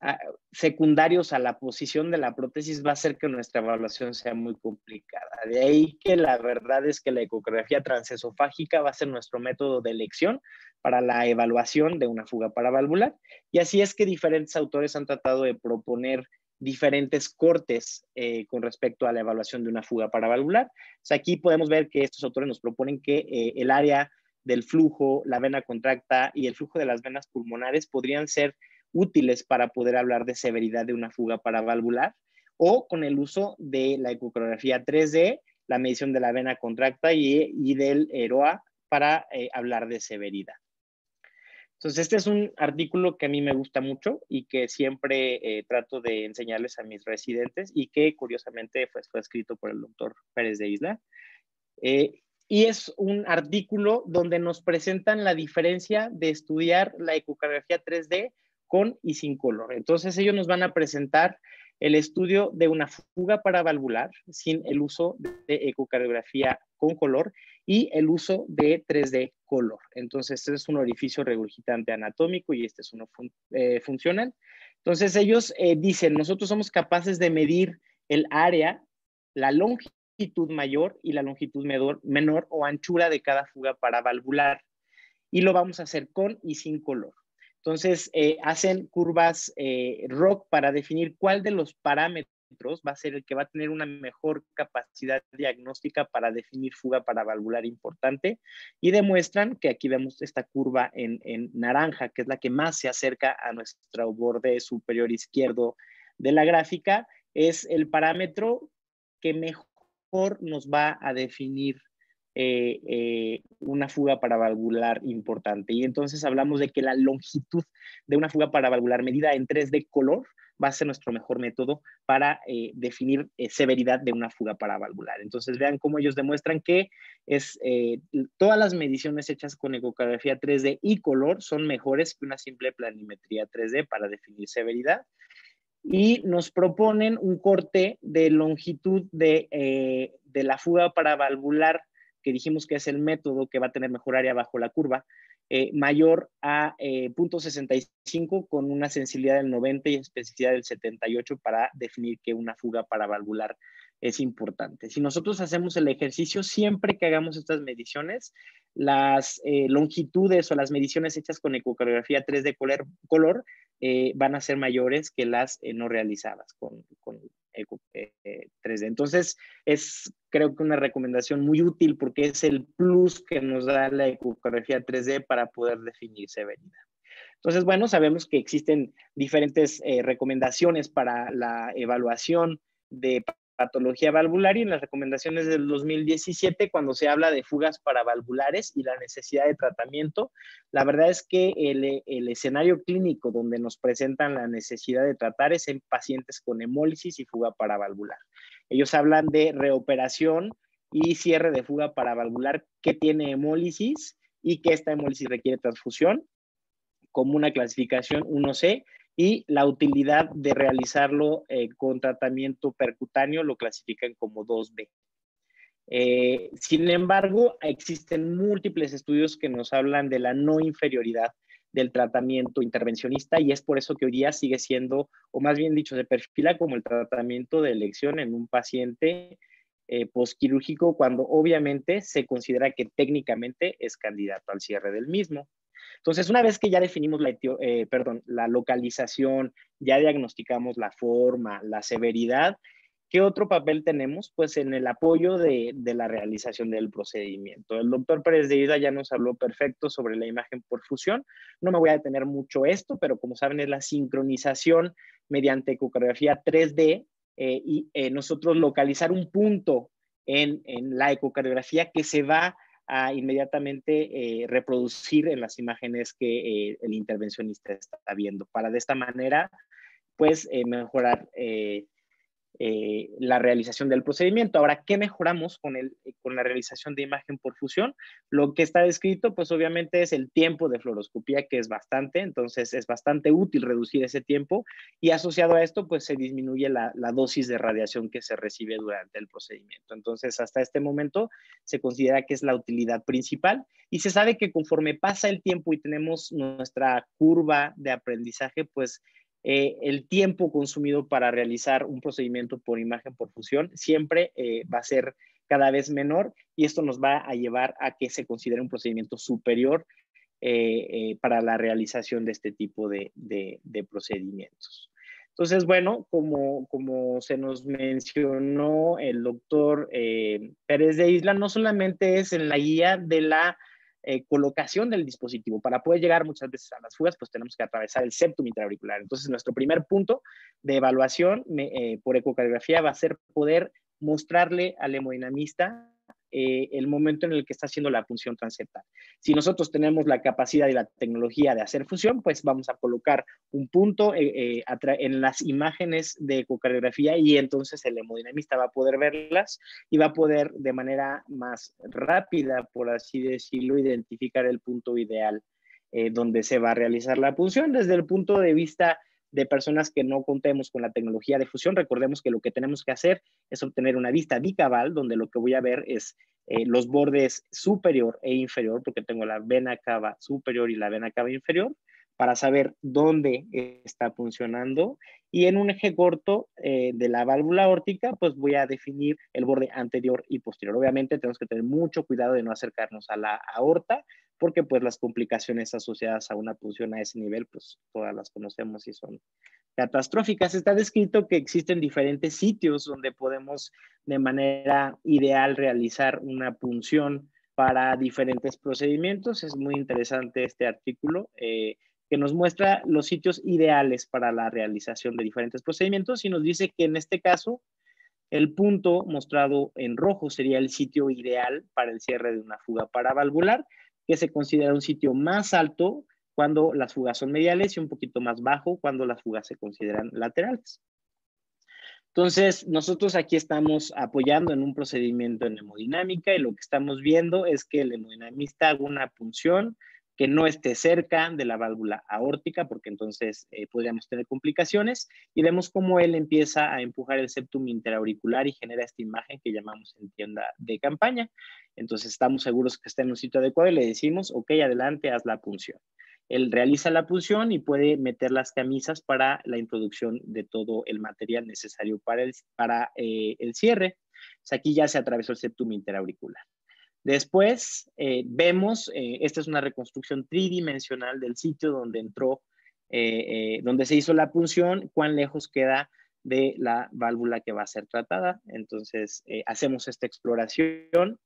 ah, secundarios a la posición de la prótesis va a hacer que nuestra evaluación sea muy complicada. De ahí que la verdad es que la ecografía transesofágica va a ser nuestro método de elección para la evaluación de una fuga paravalvular. Y así es que diferentes autores han tratado de proponer diferentes cortes eh, con respecto a la evaluación de una fuga paravalvular. aquí podemos ver que estos autores nos proponen que eh, el área del flujo, la vena contracta y el flujo de las venas pulmonares podrían ser útiles para poder hablar de severidad de una fuga paravalvular o con el uso de la ecografía 3D, la medición de la vena contracta y, del EROA para eh, hablar de severidad. Entonces, este es un artículo que a mí me gusta mucho y que siempre eh, trato de enseñarles a mis residentes y que curiosamente pues, fue escrito por el doctor Pérez de Isla. Eh, y es un artículo donde nos presentan la diferencia de estudiar la ecocardiografía 3D con y sin color. Entonces, ellos nos van a presentar el estudio de una fuga para valvular sin el uso de ecocardiografía con color y el uso de 3D color. Entonces, este es un orificio regurgitante anatómico y este es uno eh, funcional. Entonces, ellos eh, dicen, nosotros somos capaces de medir el área, la longitud mayor y la longitud menor, o anchura de cada fuga para valvular. Y lo vamos a hacer con y sin color. Entonces, eh, hacen curvas eh, ROC para definir cuál de los parámetros va a ser el que va a tener una mejor capacidad diagnóstica para definir fuga paravalvular importante y demuestran que aquí vemos esta curva en, naranja, que es la que más se acerca a nuestro borde superior izquierdo de la gráfica, es el parámetro que mejor nos va a definir eh, eh, una fuga paravalvular importante. Y entonces hablamos de que la longitud de una fuga paravalvular medida en 3D color va a ser nuestro mejor método para eh, definir eh, severidad de una fuga paravalvular. Entonces vean cómo ellos demuestran que es, eh, todas las mediciones hechas con ecografía 3D y color son mejores que una simple planimetría 3D para definir severidad. Y nos proponen un corte de longitud de, de la fuga paravalvular que dijimos que es el método que va a tener mejor área bajo la curva, eh, mayor a eh, 0.65 con una sensibilidad del 90 y especificidad del 78 para definir que una fuga paravalvular es importante. Si nosotros hacemos el ejercicio, siempre que hagamos estas mediciones, las eh, longitudes o las mediciones hechas con ecocardiografía 3D color, eh, van a ser mayores que las no realizadas con, con, 3D. Eh, eh, Entonces, es creo que una recomendación muy útil porque es el plus que nos da la ecografía 3D para poder definirse severidad. Entonces, bueno, sabemos que existen diferentes eh, recomendaciones para la evaluación de patología valvular y en las recomendaciones del 2017 cuando se habla de fugas para valvulares y la necesidad de tratamiento. La verdad es que el, el escenario clínico donde nos presentan la necesidad de tratar es en pacientes con hemólisis y fuga para valvular. Ellos hablan de reoperación y cierre de fuga para valvular que tiene hemólisis y que esta hemólisis requiere transfusión como una clasificación 1C y la utilidad de realizarlo eh, con tratamiento percutáneo lo clasifican como 2B. Eh, sin embargo, existen múltiples estudios que nos hablan de la no inferioridad del tratamiento intervencionista y es por eso que hoy día sigue siendo, o más bien dicho, se perfila como el tratamiento de elección en un paciente eh, posquirúrgico cuando obviamente se considera que técnicamente es candidato al cierre del mismo. Entonces, una vez que ya definimos la, eh, perdón, la localización, ya diagnosticamos la forma, la severidad, ¿qué otro papel tenemos? Pues en el apoyo de, la realización del procedimiento. El doctor Pérez de Ida ya nos habló perfecto sobre la imagen por fusión. No me voy a detener mucho esto, pero como saben es la sincronización mediante ecocardiografía 3D eh, y eh, nosotros localizar un punto en, en, la ecocardiografía que se va a inmediatamente eh, reproducir en las imágenes que eh, el intervencionista está viendo para de esta manera pues eh, mejorar eh, la realización del procedimiento. Ahora, ¿qué mejoramos con, el, eh, con la realización de imagen por fusión? Lo que está descrito, pues obviamente es el tiempo de fluoroscopía, que es bastante, entonces es bastante útil reducir ese tiempo y asociado a esto, pues se disminuye la, la dosis de radiación que se recibe durante el procedimiento. Entonces, hasta este momento se considera que es la utilidad principal y se sabe que conforme pasa el tiempo y tenemos nuestra curva de aprendizaje, pues eh, el tiempo consumido para realizar un procedimiento por imagen por fusión siempre eh, va a ser cada vez menor y esto nos va a llevar a que se considere un procedimiento superior eh, para la realización de este tipo de, procedimientos. Entonces, bueno, como, como, se nos mencionó el doctor Pérez de Isla, no solamente es en la guía de la eh, colocación del dispositivo. Para poder llegar muchas veces a las fugas, pues tenemos que atravesar el septum intraauricular. Entonces, nuestro primer punto de evaluación eh, por ecocardiografía va a ser poder mostrarle al hemodinamista eh, el momento en el que está haciendo la función transeptal. Si nosotros tenemos la capacidad y la tecnología de hacer fusión, pues vamos a colocar un punto eh, eh, en las imágenes de ecocardiografía y entonces el hemodinamista va a poder verlas y va a poder de manera más rápida, por así decirlo, identificar el punto ideal donde se va a realizar la punción. Desde el punto de vista de personas que no contemos con la tecnología de fusión, recordemos que lo que tenemos que hacer es obtener una vista bicabal, donde lo que voy a ver es eh, los bordes superior e inferior, porque tengo la vena cava superior y la vena cava inferior, para saber dónde está funcionando. Y en un eje corto eh, de la válvula aórtica, pues voy a definir el borde anterior y posterior. Obviamente tenemos que tener mucho cuidado de no acercarnos a la aorta, porque pues las complicaciones asociadas a una punción a ese nivel, pues todas las conocemos y son catastróficas. Está descrito que existen diferentes sitios donde podemos de manera ideal realizar una punción para diferentes procedimientos. Es muy interesante este artículo. Eh, que nos muestra los sitios ideales para la realización de diferentes procedimientos y nos dice que en este caso el punto mostrado en rojo sería el sitio ideal para el cierre de una fuga paravalvular, que se considera un sitio más alto cuando las fugas son mediales y un poquito más bajo cuando las fugas se consideran laterales. Entonces, nosotros aquí estamos apoyando en un procedimiento en hemodinámica y lo que estamos viendo es que el hemodinamista haga una punción, que no esté cerca de la válvula aórtica, porque entonces eh, podríamos tener complicaciones, y vemos cómo él empieza a empujar el septum interauricular y genera esta imagen que llamamos en tienda de campaña. Entonces estamos seguros que está en un sitio adecuado y le decimos, ok, adelante, haz la punción. Él realiza la punción y puede meter las camisas para la introducción de todo el material necesario para el, para, eh, el cierre. aquí ya se atravesó el septum interauricular. Después eh, vemos, eh, esta es una reconstrucción tridimensional del sitio donde entró, eh, donde se hizo la punción, cuán lejos queda de la válvula que va a ser tratada. Entonces hacemos esta exploración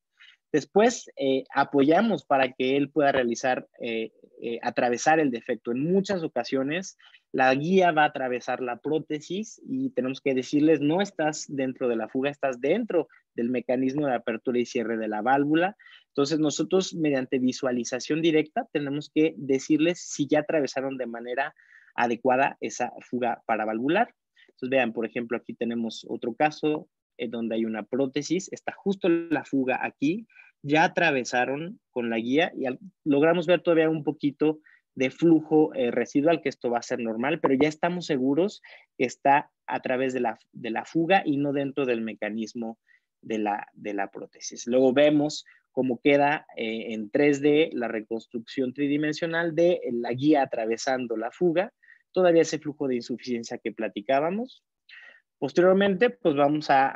Después eh, apoyamos para que él pueda realizar, eh, eh, atravesar el defecto. En muchas ocasiones la guía va a atravesar la prótesis y tenemos que decirles, no estás dentro de la fuga, estás dentro del mecanismo de apertura y cierre de la válvula. Entonces nosotros mediante visualización directa tenemos que decirles si ya atravesaron de manera adecuada esa fuga paravalvular. Entonces vean, por ejemplo, aquí tenemos otro caso eh, donde hay una prótesis, está justo la fuga aquí, ya atravesaron con la guía y logramos ver todavía un poquito de flujo eh, residual, que esto va a ser normal, pero ya estamos seguros que está a través de la, fuga y no dentro del mecanismo de la, prótesis. Luego vemos cómo queda eh, en 3D la reconstrucción tridimensional de la guía atravesando la fuga, todavía ese flujo de insuficiencia que platicábamos, Posteriormente, pues vamos a,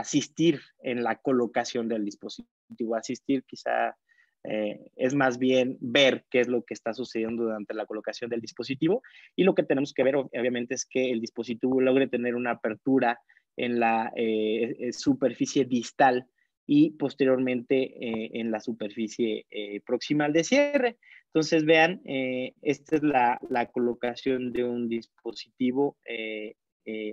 asistir en la colocación del dispositivo. Asistir quizá eh, es más bien ver qué es lo que está sucediendo durante la colocación del dispositivo y lo que tenemos que ver obviamente es que el dispositivo logre tener una apertura en la eh, eh, superficie distal y posteriormente en la superficie proximal de cierre. Entonces vean, esta es la, la, colocación de un dispositivo eh,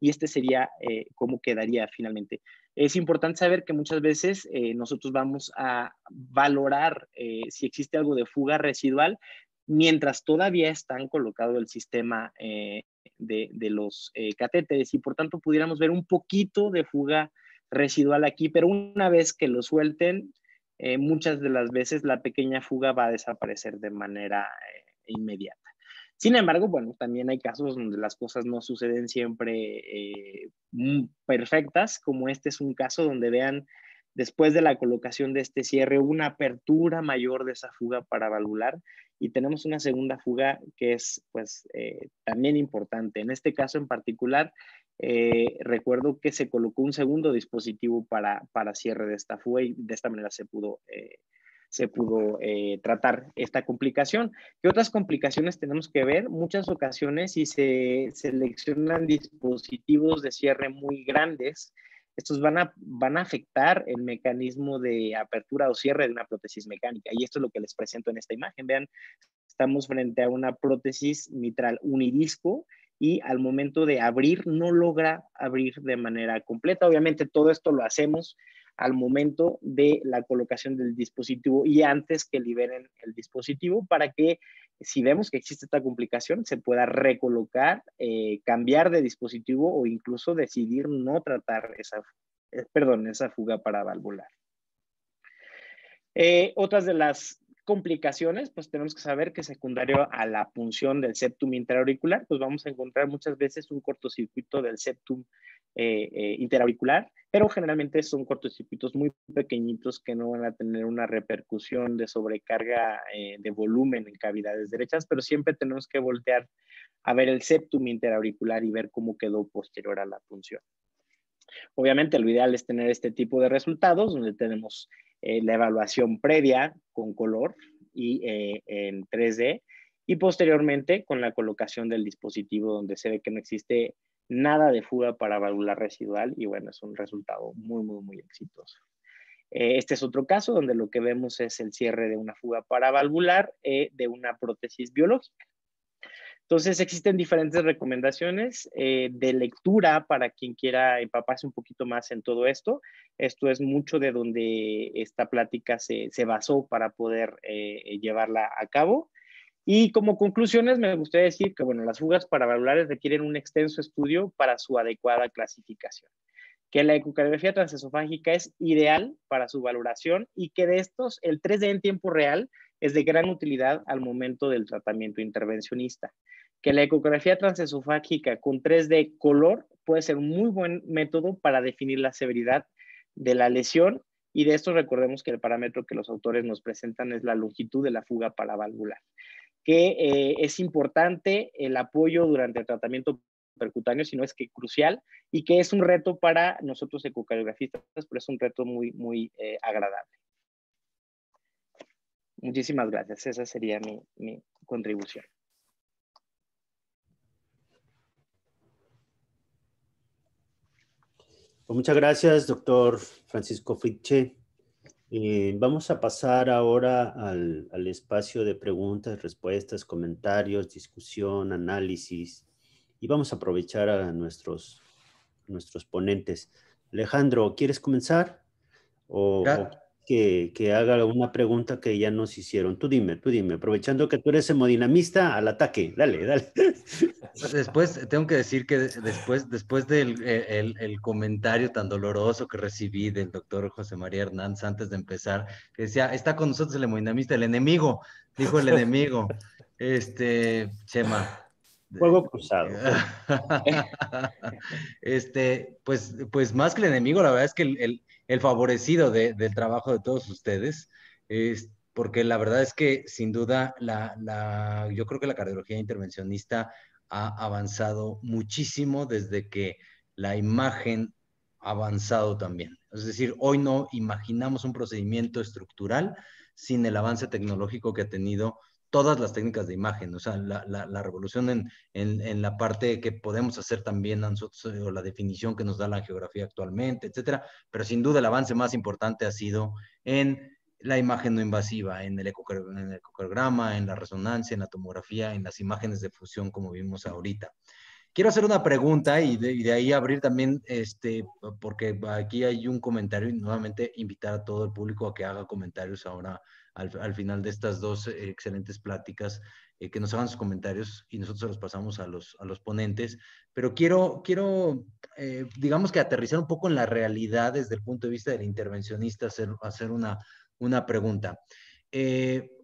y este sería eh, cómo quedaría finalmente. Es importante saber que muchas veces eh, nosotros vamos a valorar eh, si existe algo de fuga residual mientras todavía están colocados el sistema eh, de, los catéteres y por tanto pudiéramos ver un poquito de fuga residual aquí, pero una vez que lo suelten, muchas de las veces la pequeña fuga va a desaparecer de manera inmediata. Sin embargo, bueno, también hay casos donde las cosas no suceden siempre eh, mm, perfectas, como este es un caso donde vean después de la colocación de este cierre una apertura mayor de esa fuga para valvular y tenemos una segunda fuga que es pues eh, también importante. En este caso en particular eh, recuerdo que se colocó un segundo dispositivo para, cierre de esta fuga y de esta manera se pudo se pudo eh, tratar esta complicación. ¿Qué otras complicaciones tenemos que ver? Muchas ocasiones si se seleccionan dispositivos de cierre muy grandes, estos van a, van a afectar el mecanismo de apertura o cierre de una prótesis mecánica. Y esto es lo que les presento en esta imagen. Vean, estamos frente a una prótesis mitral unidisco y al momento de abrir no logra abrir de manera completa. Obviamente todo esto lo hacemos al momento de la colocación del dispositivo y antes que liberen el dispositivo para que si vemos que existe esta complicación se pueda recolocar, eh, cambiar de dispositivo o incluso decidir no tratar esa, eh, perdón, esa fuga para valvular. Eh, otras de las complicaciones, pues tenemos que saber que secundario a la punción del septum interauricular, pues vamos a encontrar muchas veces un cortocircuito del septum eh, eh, interauricular, pero generalmente son cortocircuitos muy pequeñitos que no van a tener una repercusión de sobrecarga eh, de volumen en cavidades derechas, pero siempre tenemos que voltear a ver el septum interauricular y ver cómo quedó posterior a la punción. Obviamente lo ideal es tener este tipo de resultados donde tenemos eh, la evaluación previa con color y eh, en 3D y posteriormente con la colocación del dispositivo donde se ve que no existe nada de fuga para valvular residual y bueno, es un resultado muy, muy, muy exitoso. Eh, este es otro caso donde lo que vemos es el cierre de una fuga para valvular de una prótesis biológica. Entonces existen diferentes recomendaciones eh, de lectura para quien quiera empaparse un poquito más en todo esto. Esto es mucho de donde esta plática se, se basó para poder eh, llevarla a cabo. Y como conclusiones me gustaría decir que bueno, las fugas para valulares requieren un extenso estudio para su adecuada clasificación que la ecocardiografía transesofágica es ideal para su valoración y que de estos el 3D en tiempo real es de gran utilidad al momento del tratamiento intervencionista que la ecografía transesofágica con 3D color puede ser un muy buen método para definir la severidad de la lesión y de esto recordemos que el parámetro que los autores nos presentan es la longitud de la fuga para valvular, que eh, es importante el apoyo durante el tratamiento percutáneo, sino es que crucial y que es un reto para nosotros ecocardiografistas, pero es un reto muy, muy eh, agradable. Muchísimas gracias. Esa sería mi contribución. Pues muchas gracias, doctor Francisco Fitche. Eh, vamos a pasar ahora al, espacio de preguntas, respuestas, comentarios, discusión, análisis y vamos a aprovechar a nuestros, nuestros ponentes. Alejandro, ¿quieres comenzar? o que, haga una pregunta que ya nos hicieron. Tú dime, tú dime, aprovechando que tú eres hemodinamista, al ataque, dale, dale. Después, eh, tengo que decir que después, después del eh, el, comentario tan doloroso que recibí del doctor José María Hernández antes de empezar, que decía, está con nosotros el hemodinamista, el enemigo, dijo el enemigo. Este, Chema, Juego cruzado. este, pues, pues más que el enemigo, la verdad es que el, el favorecido del trabajo de todos ustedes, es porque la verdad es que sin duda la, yo creo que la cardiología intervencionista ha avanzado muchísimo desde que la imagen ha avanzado también. Es decir, hoy no imaginamos un procedimiento estructural sin el avance tecnológico que ha tenido todas las técnicas de imagen, o sea, la, revolución en, la parte que podemos hacer también nosotros, o la definición que nos da la geografía actualmente, etcétera, pero sin duda el avance más importante ha sido en la imagen no invasiva, en el, ecocardiograma, en la resonancia, en la tomografía, en las imágenes de fusión como vimos ahorita. Quiero hacer una pregunta y de, y de ahí abrir también, este, porque aquí hay un comentario y nuevamente invitar a todo el público a que haga comentarios ahora al, final de estas dos eh, excelentes pláticas, eh, que nos hagan sus comentarios y nosotros los pasamos a los, a los ponentes. Pero quiero, quiero eh, digamos que aterrizar un poco en la realidad desde el punto de vista del intervencionista, hacer, una, una pregunta.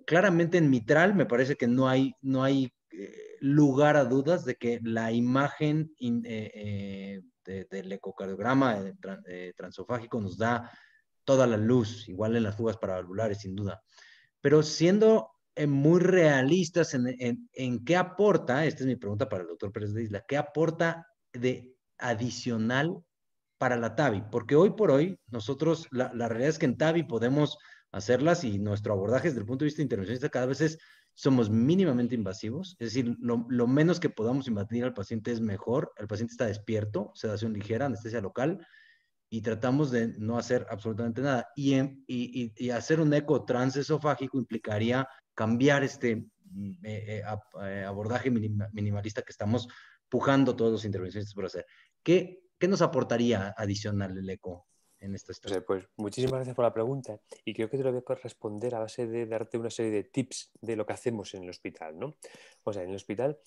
claramente en Mitral me parece que no hay, no hay lugar a dudas de que la imagen del ecocardiograma transofágico nos da toda la luz, igual en las fugas valvulares, sin duda. Pero siendo eh, muy realistas en, qué aporta, esta es mi pregunta para el doctor Pérez de Isla, qué aporta de adicional para la TAVI, porque hoy por hoy nosotros, la, realidad es que en TAVI podemos hacerlas y nuestro abordaje desde el punto de vista intervencionista cada vez es, somos mínimamente invasivos, es decir, lo, lo menos que podamos invadir al paciente es mejor, el paciente está despierto, sedación ligera, anestesia local, y tratamos de no hacer absolutamente nada. Y, y, y, hacer un eco transesofágico implicaría cambiar este mm, eh, eh, eh, abordaje minimalista que estamos pujando todos los intervencionistas por hacer. ¿Qué, qué nos aportaría adicional el eco en esta historia? Pues, pues muchísimas gracias por la pregunta y creo que te lo voy a responder a base de darte una serie de tips de lo que hacemos en el hospital, ¿no? O sea, en el hospital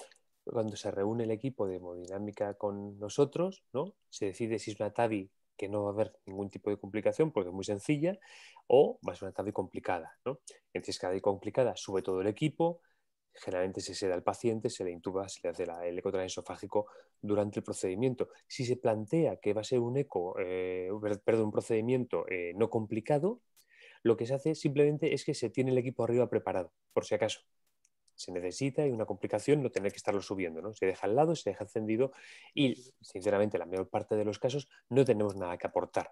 cuando se reúne el equipo de hemodinámica con nosotros, ¿no? Se decide si es una TAVI que no va a haber ningún tipo de complicación porque es muy sencilla, o va a ser una tarde complicada. ¿no? Entonces, cada vez complicada sube todo el equipo, generalmente se seda al paciente, se le intuba, se le hace el eco durante el procedimiento. Si se plantea que va a ser un eco, eh, perdón, un procedimiento eh, no complicado, lo que se hace simplemente es que se tiene el equipo arriba preparado, por si acaso se necesita y una complicación no tener que estarlo subiendo, ¿no? Se deja al lado, se deja encendido y, sinceramente, la mayor parte de los casos no tenemos nada que aportar.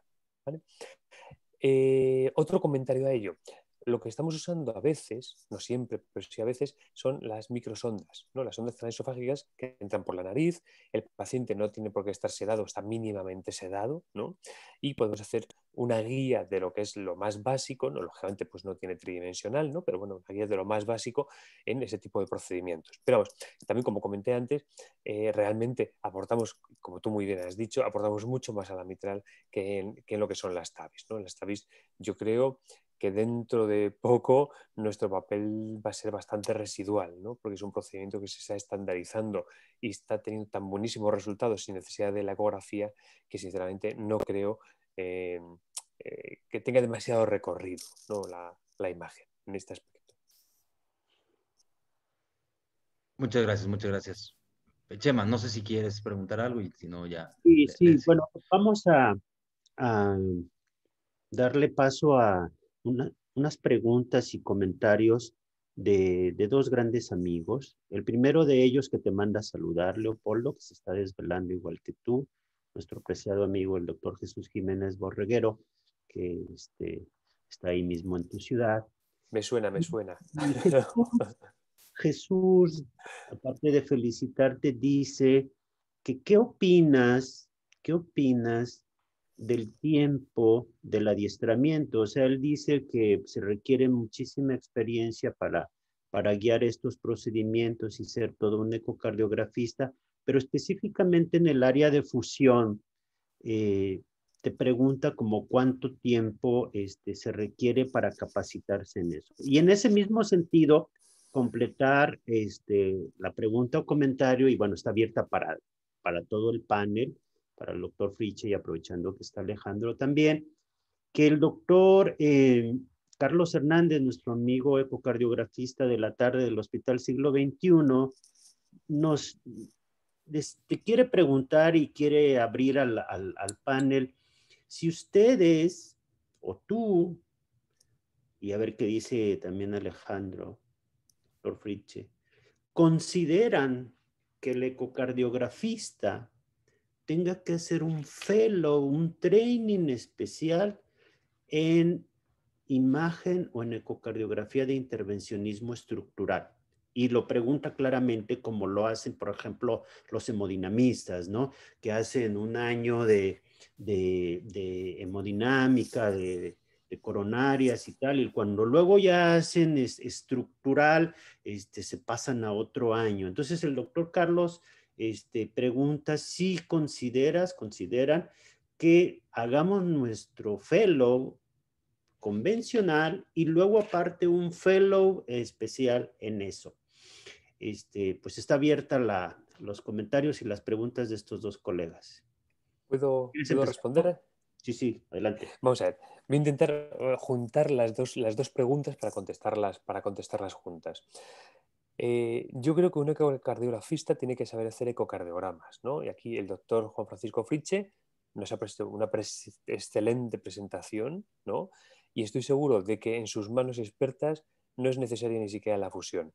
Eh, otro comentario a ello lo que estamos usando a veces, no siempre, pero sí a veces, son las microsondas, ¿no? las ondas transesofágicas que entran por la nariz, el paciente no tiene por qué estar sedado, está mínimamente sedado, ¿no? y podemos hacer una guía de lo que es lo más básico, ¿no? lógicamente pues no tiene tridimensional, ¿no? pero bueno, una guía de lo más básico en ese tipo de procedimientos. Pero vamos, también como comenté antes, eh, realmente aportamos, como tú muy bien has dicho, aportamos mucho más a la mitral que en, lo que son las tabis ¿no? las tabis yo creo que dentro de poco nuestro papel va a ser bastante residual, porque es un procedimiento que se está estandarizando y está teniendo tan buenísimos resultados sin necesidad de la ecografía que sinceramente no creo eh, eh, que tenga demasiado recorrido la, imagen en este aspecto. Muchas gracias, muchas gracias. Eh, Chema, no sé si quieres preguntar algo y si no ya. Sí, sí, bueno, pues vamos a darle paso a, unas preguntas y comentarios de, de, dos grandes amigos. El primero de ellos que te manda a saludar, Leopoldo, que se está desvelando igual que tú, nuestro preciado amigo, el doctor Jesús Jiménez Borreguero, que este, está ahí mismo en tu ciudad. Me suena, me suena. Jesús, aparte de felicitarte, dice que qué opinas, qué opinas del tiempo del adiestramiento. O sea, él dice que se requiere muchísima experiencia para, guiar estos procedimientos y ser todo un ecocardiografista, pero específicamente en el área de fusión, eh, te pregunta como cuánto tiempo este, se requiere para capacitarse en eso. Y en ese mismo sentido, completar este, la pregunta o comentario, y bueno, está abierta para, para todo el panel, para el doctor Friche y aprovechando que está Alejandro también, que el doctor eh, Carlos Hernández, nuestro amigo ecocardiografista de la tarde del Hospital Siglo XXI, nos te este, quiere preguntar y quiere abrir al, panel si ustedes o tú, y a ver qué dice también Alejandro, doctor Friche, consideran que el ecocardiografista tenga que hacer un fellow, un training especial en imagen o en ecocardiografía de intervencionismo estructural. Y lo pregunta claramente como lo hacen, por ejemplo, los hemodinamistas, ¿no? Que hacen un año de, de, hemodinámica, de, de, coronarias y tal, y cuando luego ya hacen estructural, este, se pasan a otro año. Entonces el doctor Carlos este, pregunta si consideras, consideran que hagamos nuestro fellow convencional y luego aparte un fellow especial en eso. Este, pues está abierta la, los comentarios y las preguntas de estos dos colegas. ¿Puedo, ¿puedo responder? Sí, sí, adelante. Vamos a ver. Voy a intentar juntar las dos, las dos preguntas para contestarlas, para contestarlas juntas. Eh, yo creo que un ecocardiografista tiene que saber hacer ecocardiogramas, ¿no? Y aquí el doctor Juan Francisco Friche nos ha prestado una excelente presentación, ¿no? Y estoy seguro de que en sus manos expertas no es necesaria ni siquiera la fusión,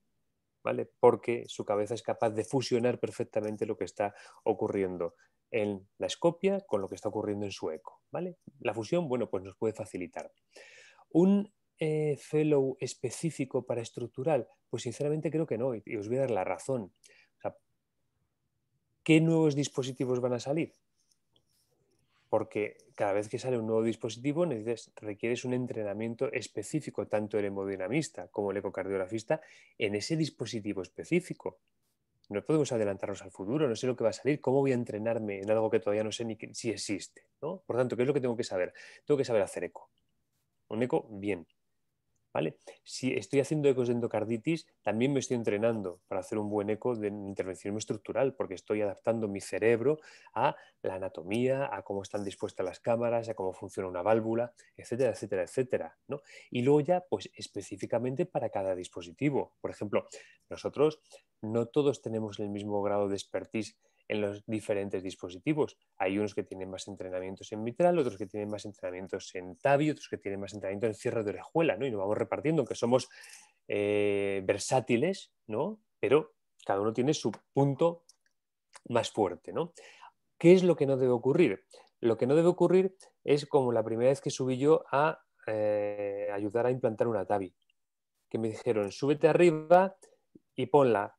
¿vale? Porque su cabeza es capaz de fusionar perfectamente lo que está ocurriendo en la escopia con lo que está ocurriendo en su eco, ¿vale? La fusión, bueno, pues nos puede facilitar. Un eh, fellow específico para estructural? Pues sinceramente creo que no, y, os voy a dar la razón. ¿Qué nuevos dispositivos van a salir? Porque cada vez que sale un nuevo dispositivo requieres un entrenamiento específico, tanto el hemodinamista como el ecocardiografista, en ese dispositivo específico no podemos adelantarnos al futuro, no sé lo que va a salir, cómo voy a entrenarme en algo que todavía no sé ni si existe. ¿no? Por tanto, ¿qué es lo que tengo que saber? Tengo que saber hacer eco. Un eco bien. ¿Vale? Si estoy haciendo ecos de endocarditis, también me estoy entrenando para hacer un buen eco de intervención estructural, porque estoy adaptando mi cerebro a la anatomía, a cómo están dispuestas las cámaras, a cómo funciona una válvula, etcétera, etcétera, etcétera. ¿no? Y luego ya, pues específicamente para cada dispositivo. Por ejemplo, nosotros no todos tenemos el mismo grado de expertise en los diferentes dispositivos. Hay unos que tienen más entrenamientos en mitral, otros que tienen más entrenamientos en tabi otros que tienen más entrenamiento en cierre de orejuela, ¿no? Y nos vamos repartiendo, aunque somos eh, versátiles, ¿no? Pero cada uno tiene su punto más fuerte, ¿no? ¿Qué es lo que no debe ocurrir? Lo que no debe ocurrir es como la primera vez que subí yo a eh, ayudar a implantar una tabi que me dijeron, súbete arriba y ponla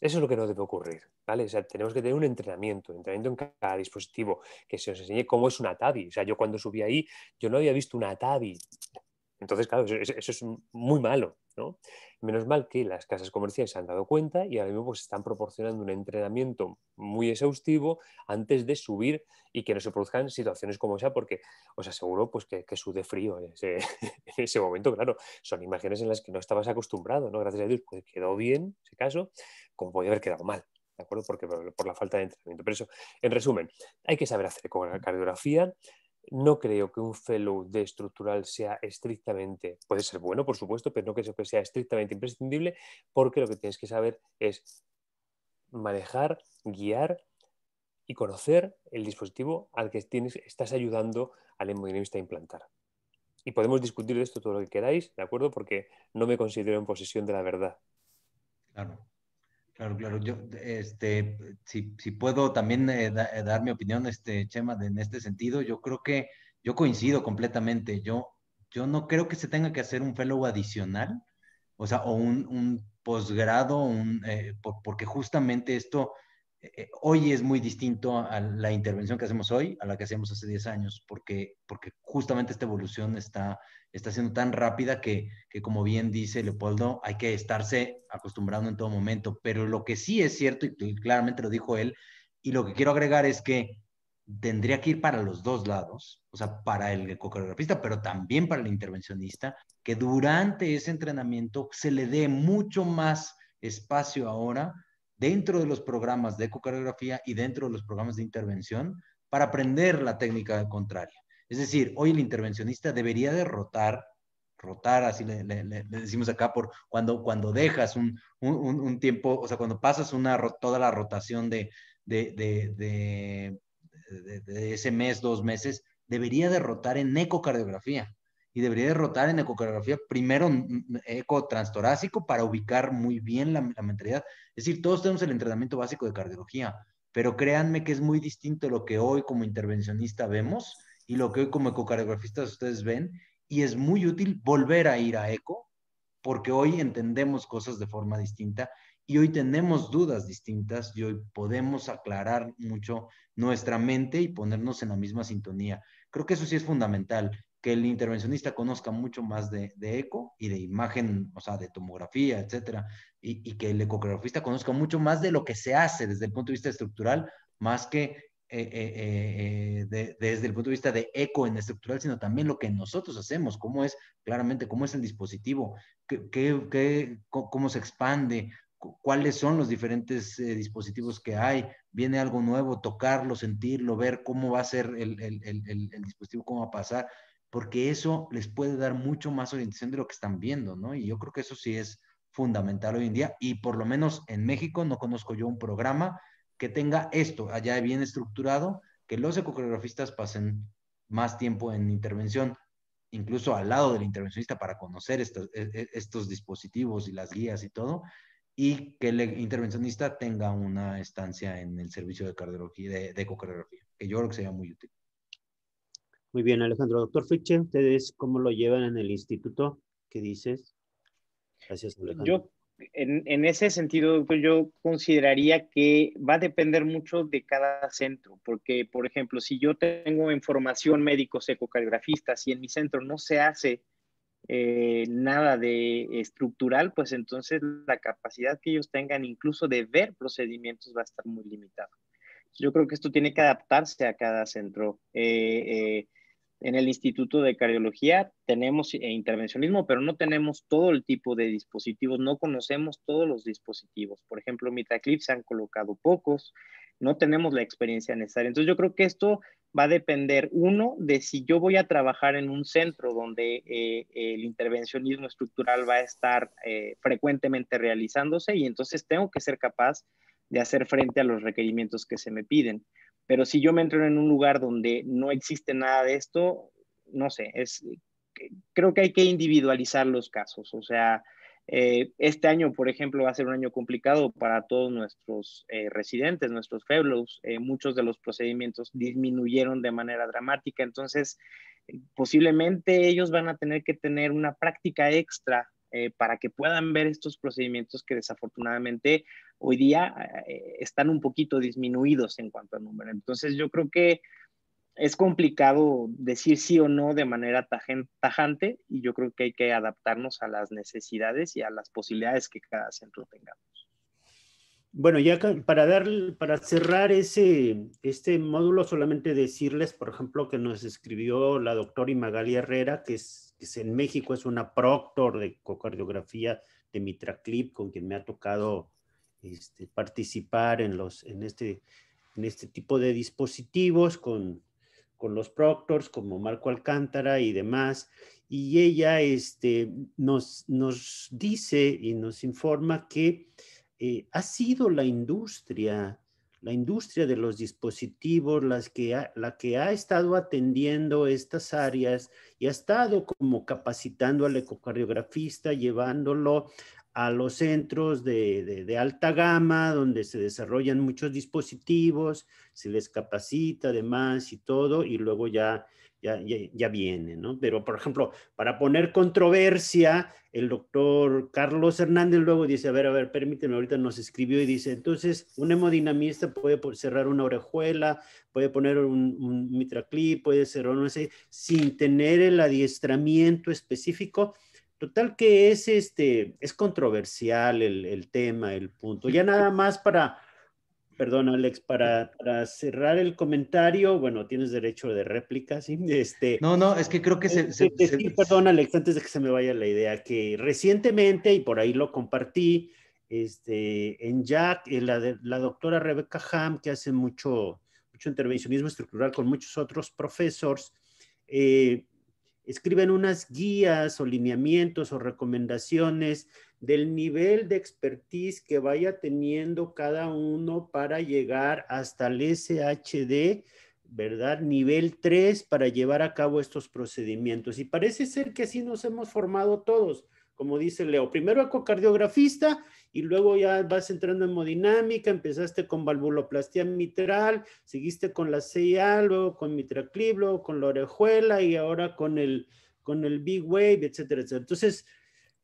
eso es lo que no debe ocurrir, ¿vale? tenemos que tener un entrenamiento, un entrenamiento en cada dispositivo, que se os enseñe cómo es una tabi. O sea, yo cuando subí ahí, yo no había visto una tabi. Entonces, claro, eso, es muy malo, ¿no? Menos mal que las casas comerciales se han dado cuenta y ahora mismo pues, están proporcionando un entrenamiento muy exhaustivo antes de subir y que no se produzcan situaciones como esa, porque os aseguro pues, que, que sude frío en ese, momento, claro. Son imágenes en las que no estabas acostumbrado, ¿no? Gracias a Dios, pues quedó bien ese caso, como podía haber quedado mal, ¿de acuerdo? Porque por, la falta de entrenamiento. Pero eso, en resumen, hay que saber hacer cardiografía, No creo que un fellow de estructural sea estrictamente, puede ser bueno, por supuesto, pero no creo que sea estrictamente imprescindible, porque lo que tienes que saber es manejar, guiar y conocer el dispositivo al que estás ayudando al hemodinamista a implantar. Y podemos discutir de esto todo lo que queráis, ¿de acuerdo? Porque no me considero en posesión de la verdad. Claro. Claro, claro. Yo, este, si, puedo también eh, eh, dar mi opinión, este, Chema, en este sentido, yo creo que yo coincido completamente. Yo, yo no creo que se tenga que hacer un fellow adicional, o sea, o un, un posgrado, un, eh, porque justamente esto eh, hoy es muy distinto a la intervención que hacemos hoy a la que hacíamos hace 10 años, porque, porque justamente esta evolución está, está siendo tan rápida que, que, como bien dice Leopoldo, hay que estarse acostumbrando en todo momento. Pero lo que sí es cierto, y claramente lo dijo él, y lo que quiero agregar es que tendría que ir para los dos lados, o sea, para el ecocoreografista, pero también para el intervencionista, que durante ese entrenamiento se le dé mucho más espacio ahora dentro de los programas de ecocardiografía y dentro de los programas de intervención para aprender la técnica contraria. Es decir, hoy el intervencionista debería de rotar, rotar, así le, decimos acá, por cuando, cuando dejas un, tiempo, o sea, cuando pasas una, toda la rotación de, de, de, ese mes, dos meses, debería de rotar en ecocardiografía y debería derrotar rotar en ecocardiografía primero mm, mm, eco transtorácico para ubicar muy bien la, la, mentalidad. Es decir, todos tenemos el entrenamiento básico de cardiología, pero créanme que es muy distinto lo que hoy como intervencionista vemos y lo que hoy como ecocardiografistas ustedes ven, y es muy útil volver a ir a eco porque hoy entendemos cosas de forma distinta y hoy tenemos dudas distintas y hoy podemos aclarar mucho nuestra mente y ponernos en la misma sintonía. Creo que eso sí es fundamental que el intervencionista conozca mucho más de, eco y de imagen, o sea, de tomografía, etcétera, y, que el ecografista conozca mucho más de lo que se hace desde el punto de vista estructural, más que eh, eh, eh, desde el punto de vista de eco en estructural, sino también lo que nosotros hacemos, cómo es claramente, cómo es el dispositivo, qué, cómo se expande, cuáles son los diferentes dispositivos que hay, viene algo nuevo, tocarlo, sentirlo, ver cómo va a ser el, el, dispositivo, cómo va a pasar porque eso les puede dar mucho más orientación de lo que están viendo, ¿no? Y yo creo que eso sí es fundamental hoy en día y por lo menos en México no conozco yo un programa que tenga esto allá bien estructurado, que los ecocoreografistas pasen más tiempo en intervención, incluso al lado del intervencionista para conocer e, e, estos, dispositivos y las guías y todo, y que el intervencionista tenga una estancia en el servicio de cardiología, de ecocardiografía, que yo creo que sería muy útil. Muy bien, Alejandro. Doctor Friche, ¿ustedes cómo lo llevan en el instituto? ¿Qué dices? Gracias, Alejandro. Yo, en, ese sentido, yo consideraría que va a depender mucho de cada centro, porque, por ejemplo, si yo tengo información médicos ecocardiografistas y en mi centro no se hace eh, nada de estructural, pues entonces la capacidad que ellos tengan incluso de ver procedimientos va a estar muy limitada. Yo creo que esto tiene que adaptarse a cada centro. Eh, eh en el Instituto de Cardiología tenemos eh, intervencionismo, pero no tenemos todo el tipo de dispositivos, no conocemos todos los dispositivos. Por ejemplo, en se han colocado pocos, no tenemos la experiencia necesaria. Entonces yo creo que esto va a depender, uno, de si yo voy a trabajar en un centro donde eh, el intervencionismo estructural va a estar eh, frecuentemente realizándose y entonces tengo que ser capaz de hacer frente a los requerimientos que se me piden. Pero si yo me entro en un lugar donde no existe nada de esto, no sé, creo que hay que individualizar los casos. O sea, eh, este año, por ejemplo, va a ser un año complicado para todos nuestros eh, residentes, nuestros fellows. Eh, muchos de los procedimientos disminuyeron de manera dramática, entonces posiblemente ellos van a tener que tener una práctica extra eh, para que puedan ver estos procedimientos que desafortunadamente hoy día eh, están un poquito disminuidos en cuanto a número. Entonces yo creo que es complicado decir sí o no de manera tajante y yo creo que hay que adaptarnos a las necesidades y a las posibilidades que cada centro tengamos. Bueno, ya para dar, para cerrar ese, este módulo, solamente decirles, por ejemplo, que nos escribió la doctora Imagali Herrera, que es que en México es una proctor de cocardiografía de Mitraclip, con quien me ha tocado este, participar en, los, en, este, en este tipo de dispositivos con, los proctors como Marco Alcántara y demás. Y ella este, nos, nos dice y nos informa que eh, ha sido la industria la industria de los dispositivos, las que la que ha estado atendiendo estas áreas y ha estado como capacitando al ecocardiografista, llevándolo a los centros de, de, de, alta gama, donde se desarrollan muchos dispositivos, se les capacita además y todo, y luego ya ya, viene, ¿no? Pero, por ejemplo, para poner controversia, el doctor Carlos Hernández luego dice, a ver, a ver, permíteme, ahorita nos escribió y dice, entonces, un hemodinamista puede cerrar una orejuela, puede poner un, mitraclip, puede cerrar, no sé, sin tener el adiestramiento específico. Total que es, este, es controversial el tema, el punto. Ya nada más para Perdón, Alex, para, cerrar el comentario, bueno, tienes derecho de réplica, ¿sí? Este, no, no, es que creo que este, se... perdón, Alex, antes de que se me vaya la idea, que recientemente, y por ahí lo compartí, este, en Jack, eh, la, doctora Rebecca Ham, que hace mucho, mucho intervencionismo estructural con muchos otros profesores, eh, escriben unas guías o lineamientos o recomendaciones del nivel de expertise que vaya teniendo cada uno para llegar hasta el SHD, ¿verdad? Nivel 3 para llevar a cabo estos procedimientos. Y parece ser que así nos hemos formado todos, como dice Leo. Primero ecocardiografista y luego ya vas entrando en hemodinámica, empezaste con valvuloplastia mitral, seguiste con la CIA, luego con mitracliblo con la orejuela y ahora con el, con el big wave, etcétera, etcétera. Entonces,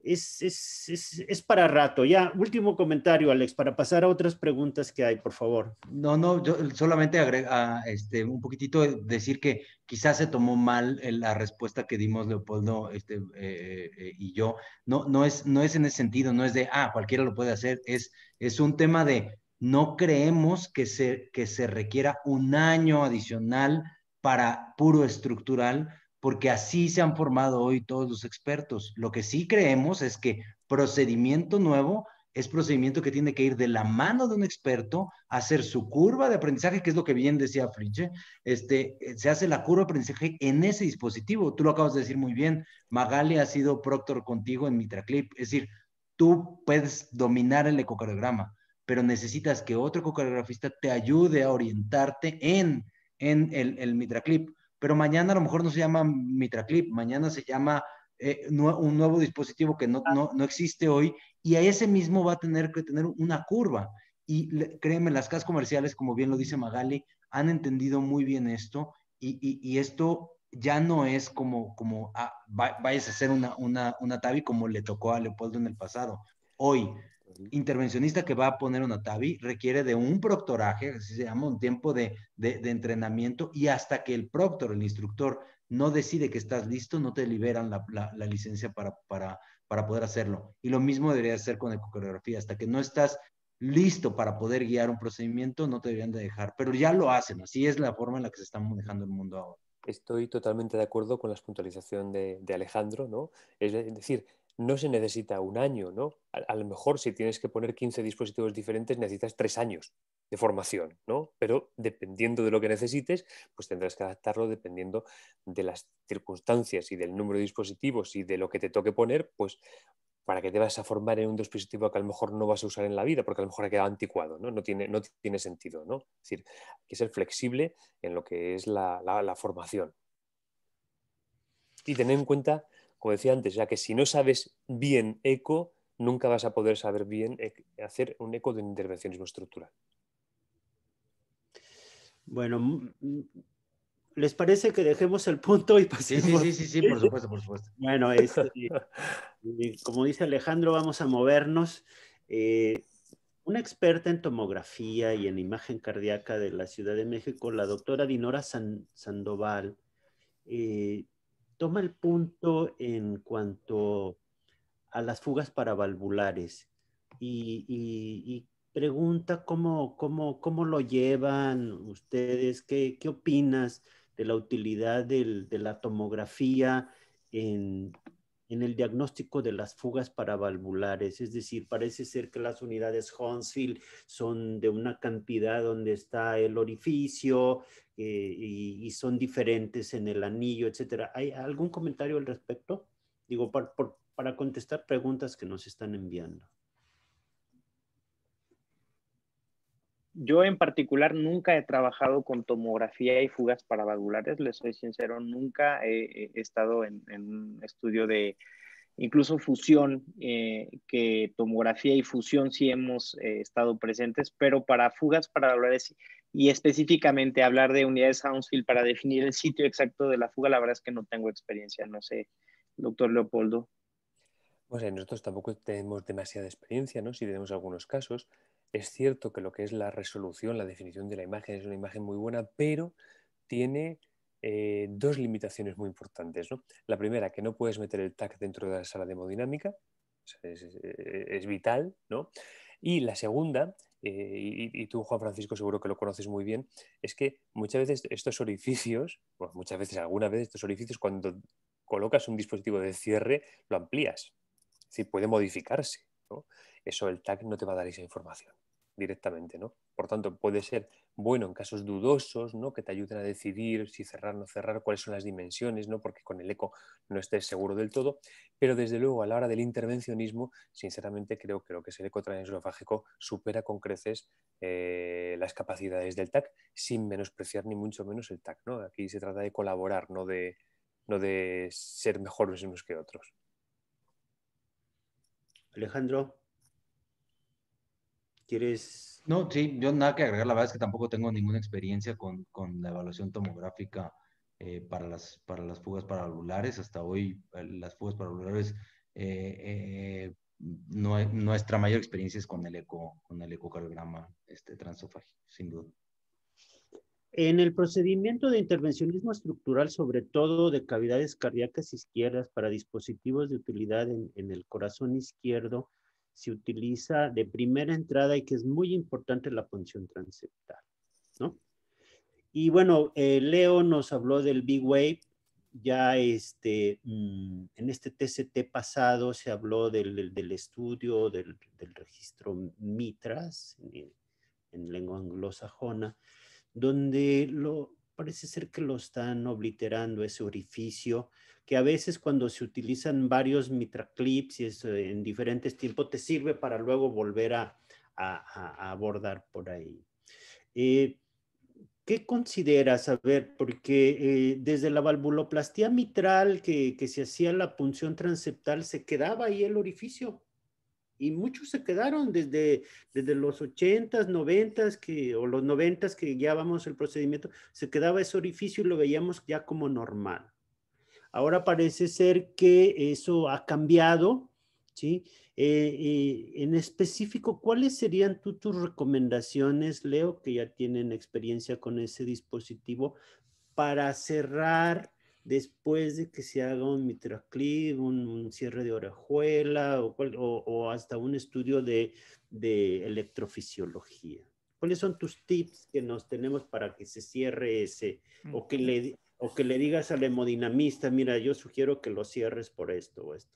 es, para rato. Ya, último comentario, Alex, para pasar a otras preguntas que hay, por favor. No, no, yo solamente agrega, este, un poquitito decir que quizás se tomó mal eh, la respuesta que dimos Leopoldo este, eh, eh, y yo. No, no, es, no es en ese sentido, no es de, ah, cualquiera lo puede hacer, es, es un tema de, no creemos que se, que se requiera un año adicional para puro estructural porque así se han formado hoy todos los expertos. Lo que sí creemos es que procedimiento nuevo es procedimiento que tiene que ir de la mano de un experto, a hacer su curva de aprendizaje, que es lo que bien decía Frinche, este, eh, se hace la curva de aprendizaje en ese dispositivo. Tú lo acabas de decir muy bien, Magali ha sido proctor contigo en MitraClip, es decir, tú puedes dominar el ecocardiograma, pero necesitas que otro ecocardiografista te ayude a orientarte en, en el, el MitraClip pero mañana a lo mejor no se llama MitraClip, mañana se llama eh, un nuevo dispositivo que no, no, no, existe hoy y a ese mismo va a tener que tener una curva. Y créeme, las casas comerciales, como bien lo dice Magali, han entendido muy bien esto y, y, esto ya no es como, como ah, vayas a hacer una, una, una tabi como le tocó a Leopoldo en el pasado. Hoy intervencionista que va a poner una TAVI requiere de un proctoraje, así se llama, un tiempo de, entrenamiento y hasta que el proctor, el instructor, no decide que estás listo, no te liberan la, licencia para, para, para poder hacerlo. Y lo mismo debería hacer con ecocoreografía, hasta que no estás listo para poder guiar un procedimiento, no te deberían de dejar, pero ya lo hacen, así es la forma en la que se está manejando el mundo ahora. Estoy totalmente de acuerdo con la puntualización de, de Alejandro, ¿no? Es decir, no se necesita un año, ¿no? A, lo mejor si tienes que poner 15 dispositivos diferentes necesitas tres años de formación, ¿no? Pero dependiendo de lo que necesites, pues tendrás que adaptarlo dependiendo de las circunstancias y del número de dispositivos y de lo que te toque poner, pues para que te vas a formar en un dispositivo que a lo mejor no vas a usar en la vida, porque a lo mejor ha quedado anticuado, ¿no? No tiene, no tiene sentido, ¿no? Es decir, hay que ser flexible en lo que es la formación. Y tener en cuenta como decía antes, ya que si no sabes bien eco, nunca vas a poder saber bien e, hacer un eco de un intervencionismo estructural. Bueno, mm, mm, ¿les parece que dejemos el punto y pasemos? Sí, sí, sí, sí, por supuesto, por supuesto. Bueno, eh, como dice Alejandro, vamos a movernos. Eh, una experta en tomografía y en imagen cardíaca de la Ciudad de México, la doctora Dinora Sandoval, eh, toma el punto en cuanto a las fugas para y, y, pregunta cómo, cómo, lo llevan ustedes, qué, opinas de la utilidad de la tomografía en, el diagnóstico de las fugas para valvulares. Es decir, parece ser que las unidades Hounsfield son de una cantidad donde está el orificio, eh, y, son diferentes en el anillo, etcétera. ¿Hay algún comentario al respecto? Digo, para contestar preguntas que nos están enviando. Yo en particular nunca he trabajado con tomografía y fugas valvulares, les soy sincero, nunca he, estado en, un estudio de incluso fusión, eh, que tomografía y fusión sí hemos eh, estado presentes, pero para fugas valvulares y específicamente hablar de unidades Hounsfield para definir el sitio exacto de la fuga, la verdad es que no tengo experiencia, no sé, doctor Leopoldo. nosotros tampoco tenemos demasiada experiencia, ¿no? Si tenemos algunos casos. Es cierto que lo que es la resolución, la definición de la imagen es una imagen muy buena, pero tiene eh, dos limitaciones muy importantes. ¿no? La primera, que no puedes meter el TAC dentro de la sala de es, es vital, ¿no? Y la segunda, eh, y, tú, Juan Francisco, seguro que lo conoces muy bien, es que muchas veces estos orificios, pues muchas veces, alguna vez estos orificios, cuando colocas un dispositivo de cierre, lo amplías. Es puede modificarse. Eso el TAC no te va a dar esa información directamente, ¿no? Por tanto, puede ser bueno en casos dudosos, ¿no? que te ayuden a decidir si cerrar o no cerrar, cuáles son las dimensiones, ¿no? porque con el eco no estés seguro del todo, pero desde luego a la hora del intervencionismo, sinceramente creo que lo que es el eco transesofágico supera con creces eh, las capacidades del TAC, sin menospreciar ni mucho menos el TAC. Aquí se trata de colaborar, no de, no de ser mejores unos que otros. Alejandro, ¿Quieres...? No, sí, yo nada que agregar. La verdad es que tampoco tengo ninguna experiencia con, con la evaluación tomográfica eh, para, las, fugas paralulares. Hasta hoy las fugas paralulares... Eh, eh, no, nuestra mayor experiencia es con el, con el ecocardiograma este, transofágico, sin duda. En el procedimiento de intervencionismo estructural, sobre todo de cavidades cardíacas izquierdas para dispositivos de utilidad en, en el corazón izquierdo, se utiliza de primera entrada y que es muy importante la función transeptal, ¿no? Y bueno, eh, Leo nos habló del Big Wave, ya este, mm, en este TCT pasado se habló del, estudio del, registro mitras en, en lengua anglosajona, donde lo, parece ser que lo están obliterando ese orificio que a veces cuando se utilizan varios mitraclips y eso eh, en diferentes tiempos te sirve para luego volver a, abordar por ahí. Eh, ¿Qué consideras? A ver, porque eh, desde la valvuloplastía mitral que, se hacía la punción transeptal, se quedaba ahí el orificio. Y muchos se quedaron desde, desde los 80s, 90s, que, o los 90s que guiábamos el procedimiento, se quedaba ese orificio y lo veíamos ya como normal. Ahora parece ser que eso ha cambiado, ¿sí? Eh, en específico, ¿cuáles serían tú, tus recomendaciones, Leo, que ya tienen experiencia con ese dispositivo, para cerrar después de que se haga un mitraclip, un, cierre de orejuela o, hasta un estudio de, de, electrofisiología? ¿Cuáles son tus tips que nos tenemos para que se cierre ese o que le o que le digas al hemodinamista, mira, yo sugiero que lo cierres por esto o esto.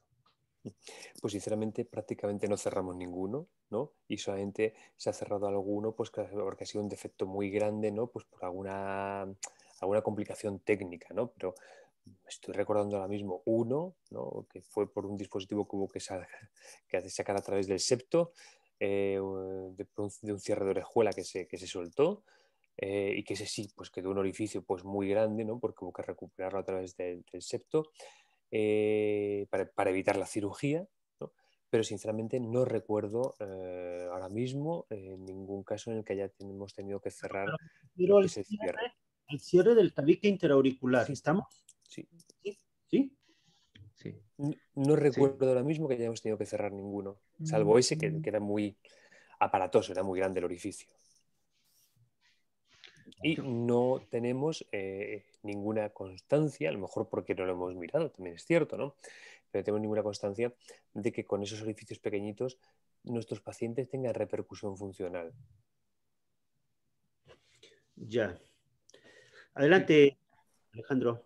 Pues sinceramente prácticamente no cerramos ninguno, ¿no? Y solamente se ha cerrado alguno pues porque ha sido un defecto muy grande, ¿no? Pues por alguna, complicación técnica, ¿no? Pero estoy recordando ahora mismo uno, ¿no? Que fue por un dispositivo que, que hace sacar a través del septo, eh, de, un cierre de orejuela que se soltó eh, y que ese sí, pues quedó un orificio pues muy grande, ¿no? Porque hubo que recuperarlo a través del, septo eh, para, evitar la cirugía, ¿no? Pero sinceramente no recuerdo eh, ahora mismo ningún caso en el que ya tenido que cerrar ese cierre, el cierre del tabique interauricular. ¿Estamos? Sí. ¿Sí? ¿Sí? No, recuerdo ahora mismo que hayamos tenido que cerrar ninguno, salvo mm. ese que, que era muy aparatoso, era muy grande el orificio y no tenemos eh, ninguna constancia, a lo mejor porque no lo hemos mirado, también es cierto, ¿no? Pero no tenemos ninguna constancia de que con esos orificios pequeñitos nuestros pacientes tengan repercusión funcional. Ya. Adelante, Alejandro.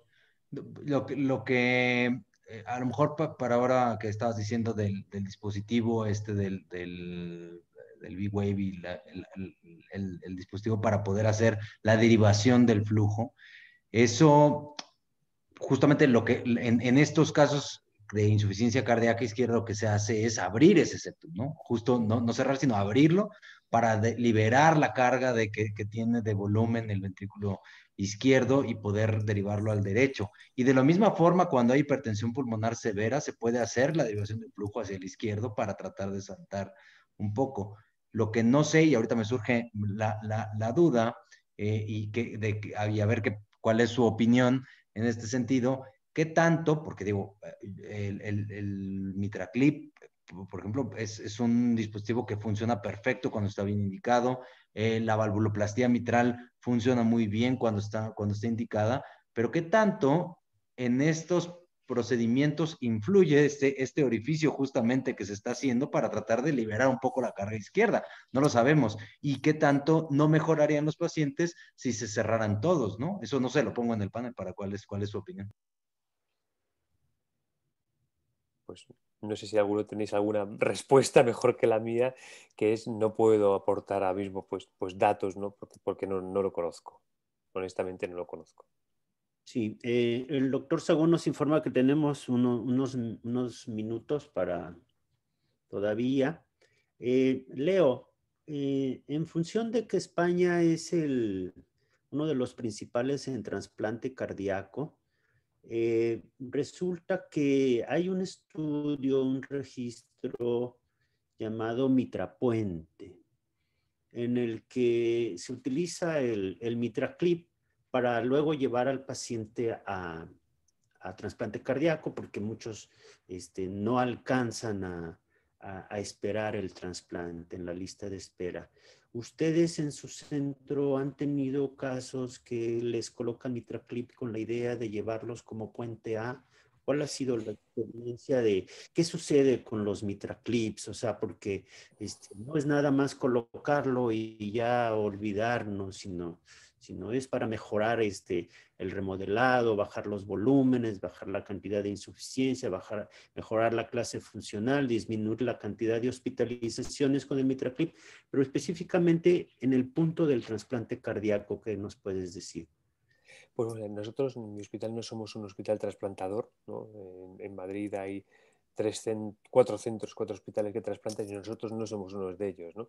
Lo, que eh, a lo mejor para ahora que estabas diciendo del, dispositivo este del el B-Wave y el, dispositivo para poder hacer la derivación del flujo. Eso, justamente lo que en, estos casos de insuficiencia cardíaca izquierda lo que se hace es abrir ese septum, ¿no? Justo no, no cerrar, sino abrirlo para liberar la carga de que, que, tiene de volumen el ventrículo izquierdo y poder derivarlo al derecho. Y de la misma forma, cuando hay hipertensión pulmonar severa, se puede hacer la derivación del flujo hacia el izquierdo para tratar de saltar un poco. Lo que no sé, y ahorita me surge la, duda, eh, y, que, de, a ver cuál es su opinión en este sentido, qué tanto, porque digo, eh, el, el, MitraClip, por ejemplo, es, un dispositivo que funciona perfecto cuando está bien indicado, eh, la valvuloplastía mitral funciona muy bien cuando está, cuando está indicada, pero qué tanto en estos procedimientos influye este, este orificio justamente que se está haciendo para tratar de liberar un poco la carga izquierda. No lo sabemos. ¿Y qué tanto no mejorarían los pacientes si se cerraran todos? ¿no? Eso no se lo pongo en el panel para cuál es, cuál es su opinión. Pues no sé si alguno tenéis alguna respuesta mejor que la mía, que es no puedo aportar ahora mismo pues, pues datos, ¿no? Porque, no lo conozco. Honestamente no lo conozco. Sí, eh, el doctor Sagón nos informa que tenemos unos, minutos para todavía. Eh, Leo, eh, en función de que España es uno de los principales en trasplante cardíaco, resulta que hay un estudio, un registro llamado Mitrapuente, en el que se utiliza el, el MitraClip para luego llevar al paciente a, a trasplante cardíaco, porque muchos este, no alcanzan a, a, esperar el trasplante en la lista de espera. ¿Ustedes en su centro han tenido casos que les colocan mitraclip con la idea de llevarlos como puente A? ¿Cuál ha sido la experiencia de qué sucede con los mitraclips? O sea, porque este, no es nada más colocarlo y ya olvidarnos, sino sino es para mejorar este, el remodelado, bajar los volúmenes, bajar la cantidad de insuficiencia, bajar, mejorar la clase funcional, disminuir la cantidad de hospitalizaciones con el MitraClip, pero específicamente en el punto del trasplante cardíaco, ¿qué nos puedes decir? Bueno, pues, nosotros en mi hospital no somos un hospital trasplantador, en Madrid hay cuatro centros, cuatro hospitales que trasplantan y nosotros no somos uno de ellos.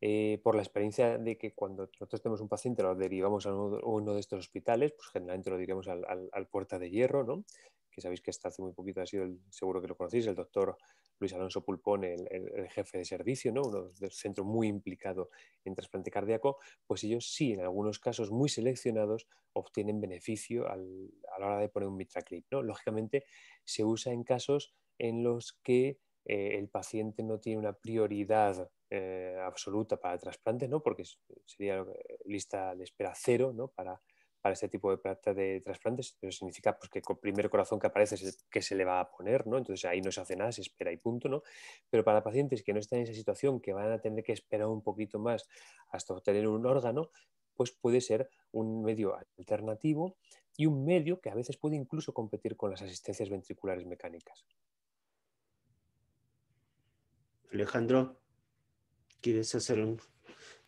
Eh, por la experiencia de que cuando nosotros tenemos un paciente, lo derivamos a uno, de estos hospitales, pues generalmente lo diremos al, Puerta de Hierro, que sabéis que hasta hace muy poquito ha sido, el, seguro que lo conocéis, el doctor Luis Alonso Pulpón, el, jefe de servicio, ¿no? uno del centro muy implicado en trasplante cardíaco, pues ellos sí, en algunos casos muy seleccionados, obtienen beneficio a la hora de poner un mitraclip. ¿no? Lógicamente se usa en casos en los que eh, el paciente no tiene una prioridad eh, absoluta para el ¿no? porque sería eh, lista de espera cero para, este tipo de plata de trasplantes, pero significa pues, que el primer corazón que aparece es el que se le va a poner, entonces ahí no se hace nada, se espera y punto. Pero para pacientes que no están en esa situación, que van a tener que esperar un poquito más hasta obtener un órgano, pues puede ser un medio alternativo y un medio que a veces puede incluso competir con las asistencias ventriculares mecánicas. Alejandro, ¿quieres hacer un...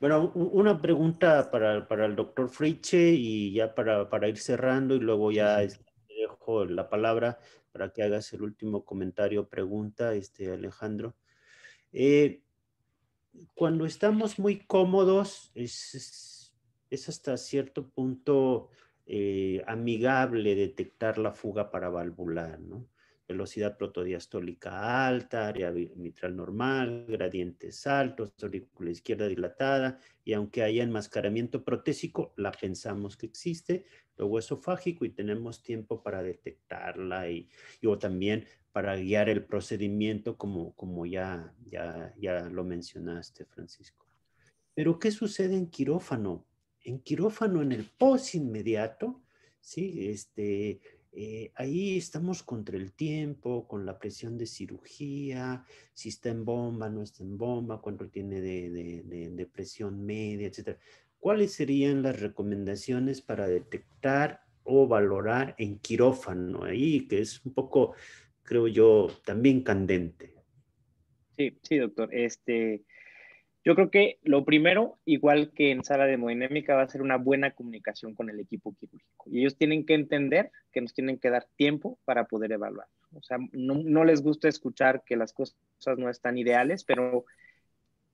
Bueno, una pregunta para, el doctor Friche y ya para, ir cerrando y luego ya este, dejo la palabra para que hagas el último comentario, o pregunta, este, Alejandro. Eh, cuando estamos muy cómodos, es, hasta cierto punto eh, amigable detectar la fuga para valvular, ¿no? velocidad protodiastólica alta, área mitral normal, gradientes altos, aurícula izquierda dilatada, y aunque haya enmascaramiento protésico, la pensamos que existe, luego esofágico, y tenemos tiempo para detectarla y, y también para guiar el procedimiento como, como ya, ya, ya lo mencionaste, Francisco. Pero, ¿qué sucede en quirófano? En quirófano, en el posinmediato, ¿sí? Este, eh, ahí estamos contra el tiempo, con la presión de cirugía, si está en bomba, no está en bomba, cuánto tiene de, presión media, etc. ¿Cuáles serían las recomendaciones para detectar o valorar en quirófano? Ahí que es un poco, creo yo, también candente. Sí, sí, doctor. Este, yo creo que lo primero, igual que en sala de hemodinámica, va a ser una buena comunicación con el equipo quirúrgico. Y ellos tienen que entender que nos tienen que dar tiempo para poder evaluar. O sea, no, les gusta escuchar que las cosas no están ideales, pero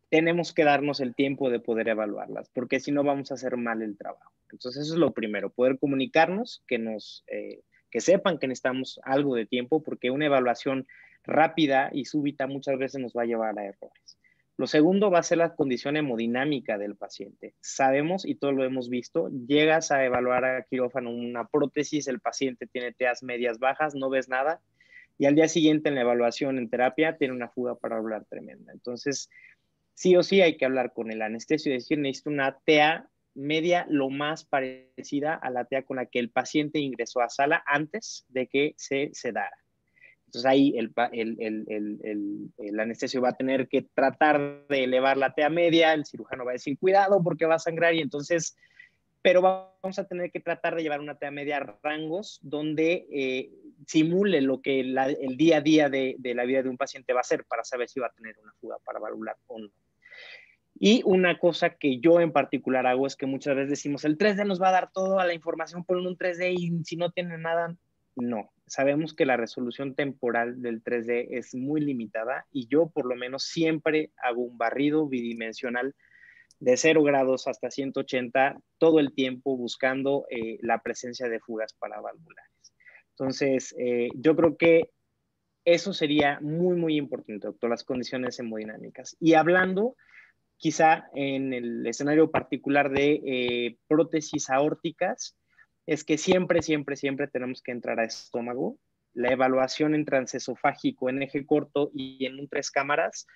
tenemos que darnos el tiempo de poder evaluarlas, porque si no vamos a hacer mal el trabajo. Entonces, eso es lo primero, poder comunicarnos, que nos... Eh, que sepan que necesitamos algo de tiempo porque una evaluación rápida y súbita muchas veces nos va a llevar a errores. Lo segundo va a ser la condición hemodinámica del paciente. Sabemos y todo lo hemos visto, llegas a evaluar a quirófano una prótesis, el paciente tiene teas medias bajas, no ves nada, y al día siguiente en la evaluación en terapia tiene una fuga para hablar tremenda. Entonces, sí o sí hay que hablar con el anestesio y decir, necesito una tea media lo más parecida a la tea con la que el paciente ingresó a sala antes de que se sedara. Entonces ahí el, el, el, el, anestesio va a tener que tratar de elevar la tea media, el cirujano va a decir cuidado porque va a sangrar y entonces, pero vamos a tener que tratar de llevar una tea media a rangos donde eh, simule lo que el día a día de, la vida de un paciente va a ser para saber si va a tener una fuga para valvular o no. Y una cosa que yo en particular hago es que muchas veces decimos, el 3D nos va a dar toda la información, por un 3D y si no tiene nada, no. Sabemos que la resolución temporal del 3D es muy limitada y yo por lo menos siempre hago un barrido bidimensional de 0 grados hasta 180 todo el tiempo buscando eh, la presencia de fugas para valvulares. Entonces, eh, yo creo que eso sería muy, muy importante, doctor, las condiciones hemodinámicas. Y hablando quizá en el escenario particular de eh, prótesis aórticas, es que siempre, siempre, siempre tenemos que entrar a estómago. La evaluación en transesofágico, en eje corto y en un tres cámaras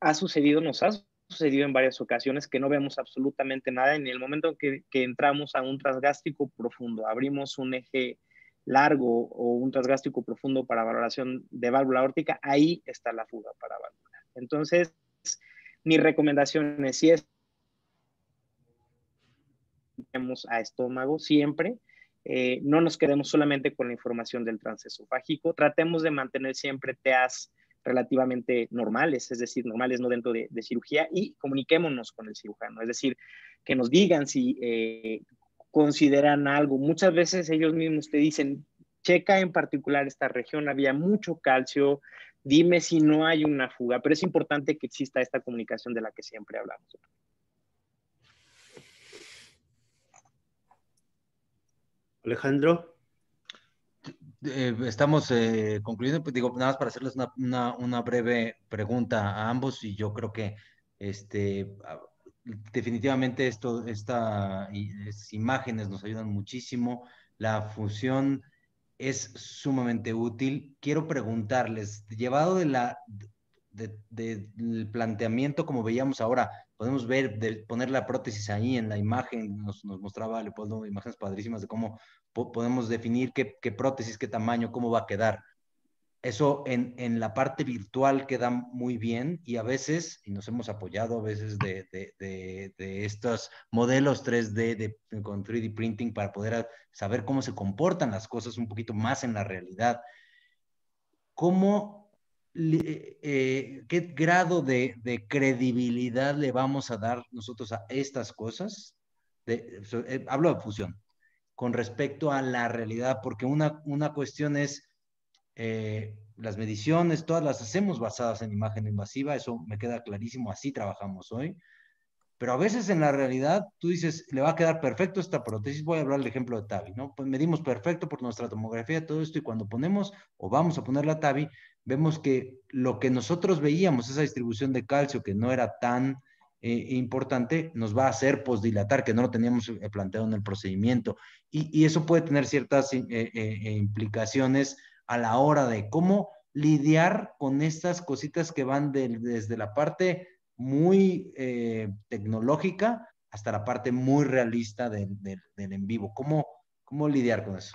ha sucedido, nos ha sucedido en varias ocasiones que no vemos absolutamente nada en el momento que, entramos a un trasgástico profundo, abrimos un eje largo o un trasgástico profundo para valoración de válvula aórtica, ahí está la fuga para válvula. Entonces, mi recomendación es si es a estómago siempre, eh, no nos quedemos solamente con la información del transesofágico, tratemos de mantener siempre TEAS relativamente normales, es decir, normales no dentro de, cirugía, y comuniquémonos con el cirujano, es decir, que nos digan si eh, consideran algo. Muchas veces ellos mismos te dicen, checa en particular esta región, había mucho calcio, dime si no hay una fuga, pero es importante que exista esta comunicación de la que siempre hablamos. Alejandro. Eh, estamos eh, concluyendo, pues, digo, nada más para hacerles una, breve pregunta a ambos y yo creo que este, definitivamente esto, estas imágenes nos ayudan muchísimo. La función es sumamente útil. Quiero preguntarles, llevado de la, del planteamiento como veíamos ahora podemos ver, de poner la prótesis ahí en la imagen, nos, nos mostraba Leopoldo imágenes padrísimas de cómo podemos definir qué, prótesis, qué tamaño, cómo va a quedar. Eso en, la parte virtual queda muy bien y a veces, y nos hemos apoyado a veces de, de estos modelos 3D con 3D printing para poder saber cómo se comportan las cosas un poquito más en la realidad. ¿Cómo eh, eh, qué grado de, credibilidad le vamos a dar nosotros a estas cosas? Eh, hablo de fusión, con respecto a la realidad, porque una, cuestión es las mediciones, todas las hacemos basadas en imagen invasiva, eso me queda clarísimo, así trabajamos hoy. Pero a veces en la realidad tú dices, le va a quedar perfecto esta prótesis. Voy a hablar del ejemplo de Tavi, ¿no? Pues medimos perfecto por nuestra tomografía todo esto y cuando ponemos o vamos a poner la Tavi, vemos que lo que nosotros veíamos, esa distribución de calcio que no era tan eh, importante, nos va a hacer posdilatar, que no lo teníamos eh, planteado en el procedimiento. Y, eso puede tener ciertas eh, implicaciones a la hora de cómo lidiar con estas cositas que van desde la parte muy eh, tecnológica hasta la parte muy realista del, en vivo. ¿Cómo, lidiar con eso?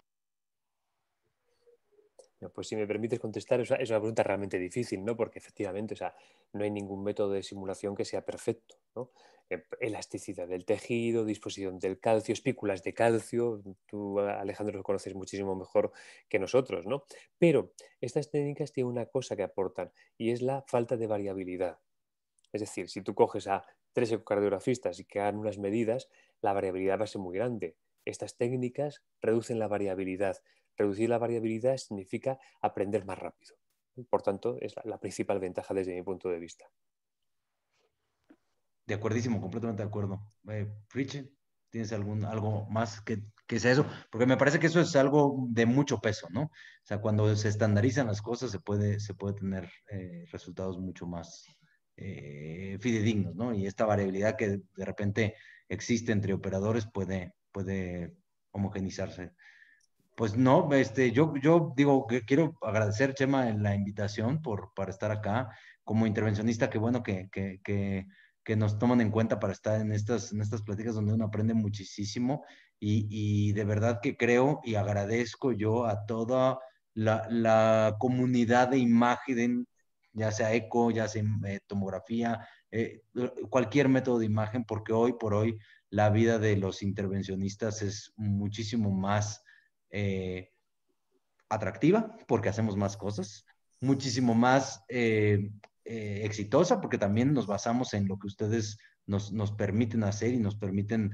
pues si me permites contestar, es una, pregunta realmente difícil, ¿no? Porque efectivamente, o sea, no hay ningún método de simulación que sea perfecto, ¿no? Eh, elasticidad del tejido, disposición del calcio, espículas de calcio. Tú, Alejandro, lo conoces muchísimo mejor que nosotros, ¿no? Pero estas técnicas tienen una cosa que aportan y es la falta de variabilidad. Es decir, si tú coges a tres ecocardiografistas y que hagan unas medidas, la variabilidad va a ser muy grande. Estas técnicas reducen la variabilidad. Reducir la variabilidad significa aprender más rápido. Por tanto, es la, principal ventaja desde mi punto de vista. De acuerdísimo, completamente de acuerdo. Eh, ¿tienes algún, algo más que, que sea eso? Porque me parece que eso es algo de mucho peso, ¿no? O sea, cuando se estandarizan las cosas se puede, se puede tener eh, resultados mucho más, eh, fidedignos, ¿no? Y esta variabilidad que de repente existe entre operadores puede, puede homogenizarse. Pues no, este, yo, yo digo que quiero agradecer, Chema, la invitación por, para estar acá como intervencionista. que bueno que, que, que, que, nos toman en cuenta para estar en estas, en estas pláticas donde uno aprende muchísimo. Y, de verdad que creo y agradezco yo a toda la, la comunidad de imagen ya sea eco, ya sea eh, tomografía, eh, cualquier método de imagen, porque hoy por hoy la vida de los intervencionistas es muchísimo más eh, atractiva, porque hacemos más cosas, muchísimo más exitosa, porque también nos basamos en lo que ustedes nos, permiten hacer y nos permiten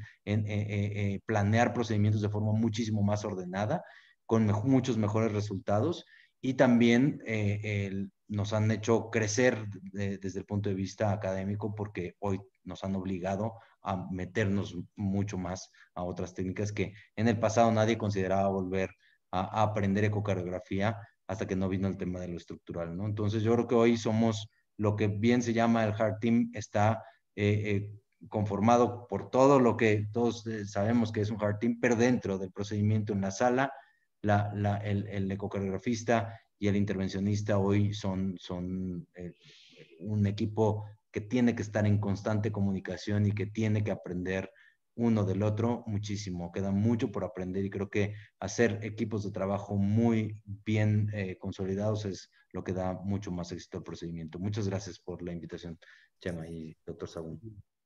planear procedimientos de forma muchísimo más ordenada, con muchos mejores resultados. Y también el, nos han hecho crecer desde el punto de vista académico porque hoy nos han obligado a meternos mucho más a otras técnicas que en el pasado nadie consideraba volver a, aprender ecocardiografía hasta que no vino el tema de lo estructural, ¿no? Entonces yo creo que hoy somos lo que bien se llama el hard team, está eh, eh, conformado por todo lo que todos eh, sabemos que es un hard team, pero dentro del procedimiento en la sala, la, el, el ecocardiografista y el intervencionista hoy son, son eh, un equipo que tiene que estar en constante comunicación y que tiene que aprender uno del otro muchísimo. Queda mucho por aprender y creo que hacer equipos de trabajo muy bien eh, consolidados es lo que da mucho más éxito al procedimiento. Muchas gracias por la invitación, Chema y doctor Sagún.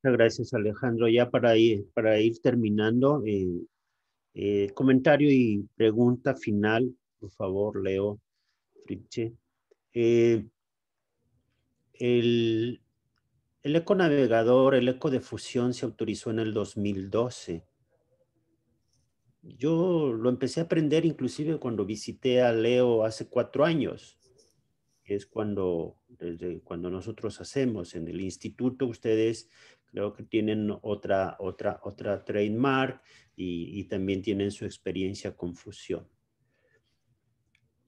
Muchas gracias, Alejandro. Ya para ir, para ir terminando, eh, comentario y pregunta final, por favor, Leo. Eh, el, eco navegador, el eco de fusión se autorizó en el 2012. Yo lo empecé a aprender inclusive cuando visité a Leo hace cuatro años. Es cuando, cuando nosotros hacemos en el instituto, ustedes creo que tienen otra, otra, otra trademark y, y también tienen su experiencia con fusión.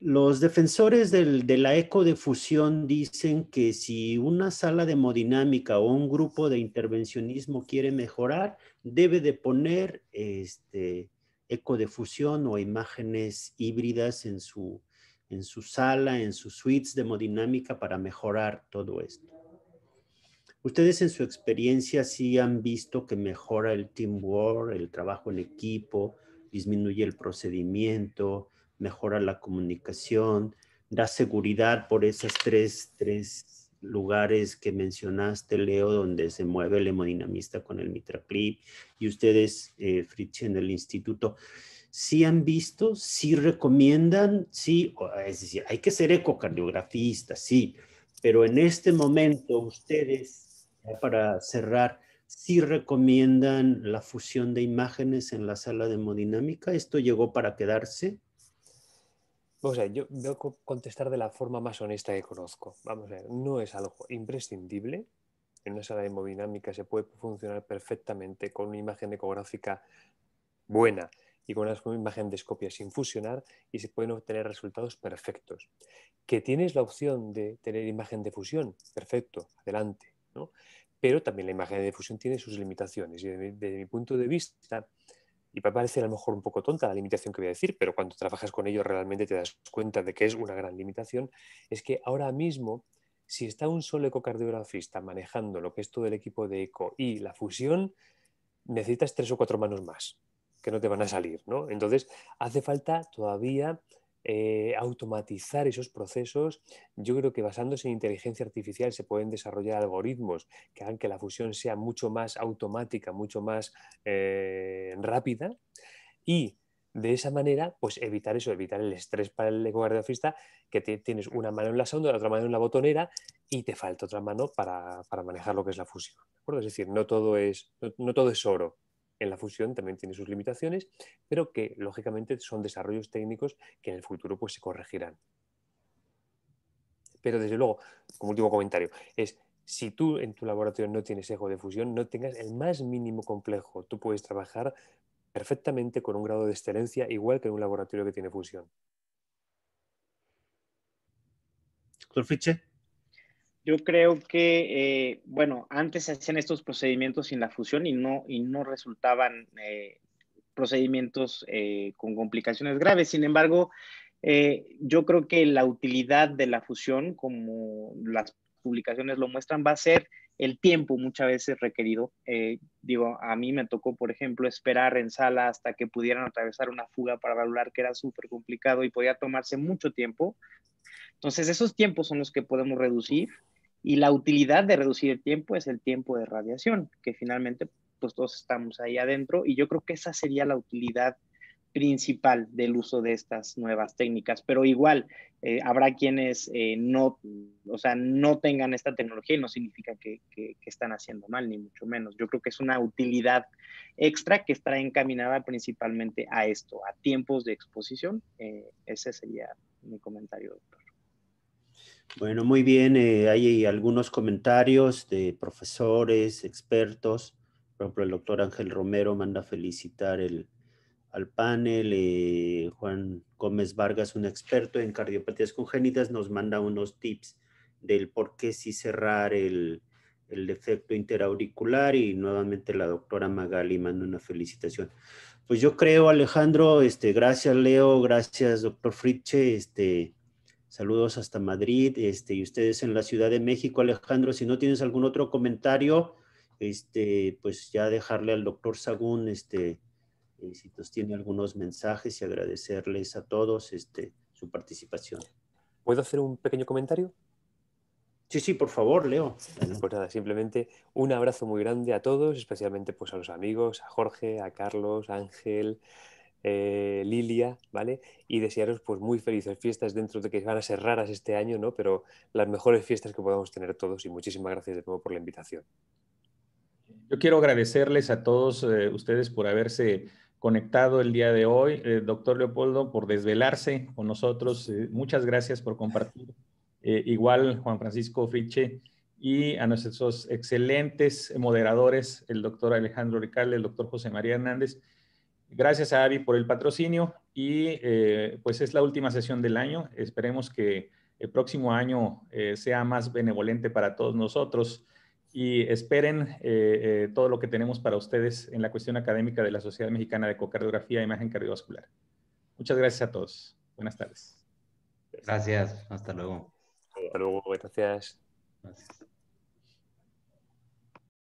Los defensores de la ecodifusión dicen que si una sala de modinámica o un grupo de intervencionismo quiere mejorar, debe de poner este, ecodefusión o imágenes híbridas en su, sala, en sus suites de modinámica para mejorar todo esto. ¿Ustedes en su experiencia sí han visto que mejora el teamwork, el trabajo en equipo, disminuye el procedimiento, mejora la comunicación, da seguridad por esos tres, lugares que mencionaste, Leo, donde se mueve el hemodinamista con el mitraclip y ustedes, eh, Fritz, en el instituto. ¿Sí han visto? si recomiendan? Sí, es decir, hay que ser ecocardiografista, sí, pero en este momento ustedes, para cerrar, si recomiendan la fusión de imágenes en la sala de hemodinámica. ¿Esto llegó para quedarse? Vamos a ver, yo voy a contestar de la forma más honesta que conozco. Vamos a ver, no es algo imprescindible. En una sala de hemodinámica se puede funcionar perfectamente con una imagen ecográfica buena y con una imagen de escopia sin fusionar y se pueden obtener resultados perfectos. Que tienes la opción de tener imagen de fusión, perfecto, adelante. ¿no? Pero también la imagen de fusión tiene sus limitaciones y desde mi punto de vista y va a parecer a lo mejor un poco tonta la limitación que voy a decir, pero cuando trabajas con ello realmente te das cuenta de que es una gran limitación, es que ahora mismo, si está un solo ecocardiografista manejando lo que es todo el equipo de eco y la fusión, necesitas tres o cuatro manos más que no te van a salir, ¿no? Entonces, hace falta todavía eh, automatizar esos procesos, yo creo que basándose en inteligencia artificial se pueden desarrollar algoritmos que hagan que la fusión sea mucho más automática, mucho más eh, rápida y de esa manera, pues evitar eso, evitar el estrés para el ecocardiografista, que tienes una mano en la sonda, otra mano en la botonera y te falta otra mano para, manejar lo que es la fusión. Es decir, no todo es, no todo es oro en la fusión también tiene sus limitaciones, pero que lógicamente son desarrollos técnicos que en el futuro pues, se corregirán. Pero desde luego, como último comentario, es si tú en tu laboratorio no tienes eje de fusión, no tengas el más mínimo complejo. Tú puedes trabajar perfectamente con un grado de excelencia igual que en un laboratorio que tiene fusión. Doctor yo creo que, eh, bueno, antes se hacían estos procedimientos sin la fusión y no, y no resultaban eh, procedimientos eh, con complicaciones graves. Sin embargo, yo creo que la utilidad de la fusión, como las publicaciones lo muestran, va a ser el tiempo muchas veces requerido. digo, a mí me tocó, por ejemplo, esperar en sala hasta que pudieran atravesar una fuga para valorar, que era súper complicado y podía tomarse mucho tiempo. Entonces, esos tiempos son los que podemos reducir y la utilidad de reducir el tiempo es el tiempo de radiación, que finalmente pues todos estamos ahí adentro y yo creo que esa sería la utilidad principal del uso de estas nuevas técnicas. Pero igual, eh, habrá quienes eh, no, o sea, no tengan esta tecnología y no significa que, que, están haciendo mal, ni mucho menos. Yo creo que es una utilidad extra que está encaminada principalmente a esto, a tiempos de exposición. Eh, ese sería mi comentario, doctor. Bueno, muy bien. Eh, hay algunos comentarios de profesores, expertos. Por ejemplo, el doctor Ángel Romero manda felicitar al panel. Eh, Juan Gómez Vargas, un experto en cardiopatías congénitas, nos manda unos tips del por qué sí cerrar el, defecto interauricular y nuevamente la doctora Magali manda una felicitación. Pues yo creo, Alejandro, este, gracias Leo, gracias doctor Fritche, este, Saludos hasta Madrid, este, y ustedes en la Ciudad de México, Alejandro, si no tienes algún otro comentario, este, pues ya dejarle al doctor Sagún, este, eh, si nos tiene algunos mensajes y agradecerles a todos este, su participación. ¿Puedo hacer un pequeño comentario? Sí, sí, por favor, Leo. Pues nada, simplemente un abrazo muy grande a todos, especialmente pues a los amigos, a Jorge, a Carlos, a Ángel, eh, Lilia, ¿vale? Y desearos pues muy felices fiestas dentro de que van a ser raras este año, ¿no? Pero las mejores fiestas que podamos tener todos y muchísimas gracias de nuevo por la invitación. Yo quiero agradecerles a todos eh, ustedes por haberse conectado el día de hoy, eh, doctor Leopoldo, por desvelarse con nosotros. muchas gracias por compartir. igual, Juan Francisco Friche y a nuestros excelentes moderadores, el doctor Alejandro Ricalde, el doctor José María Hernández. Gracias a Avi por el patrocinio y eh, pues es la última sesión del año. Esperemos que el próximo año eh, sea más benevolente para todos nosotros y esperen eh, todo lo que tenemos para ustedes en la cuestión académica de la Sociedad Mexicana de Ecocardiografía e Imagen Cardiovascular. Muchas gracias a todos. Buenas tardes. Gracias. Hasta luego. Hasta luego. gracias.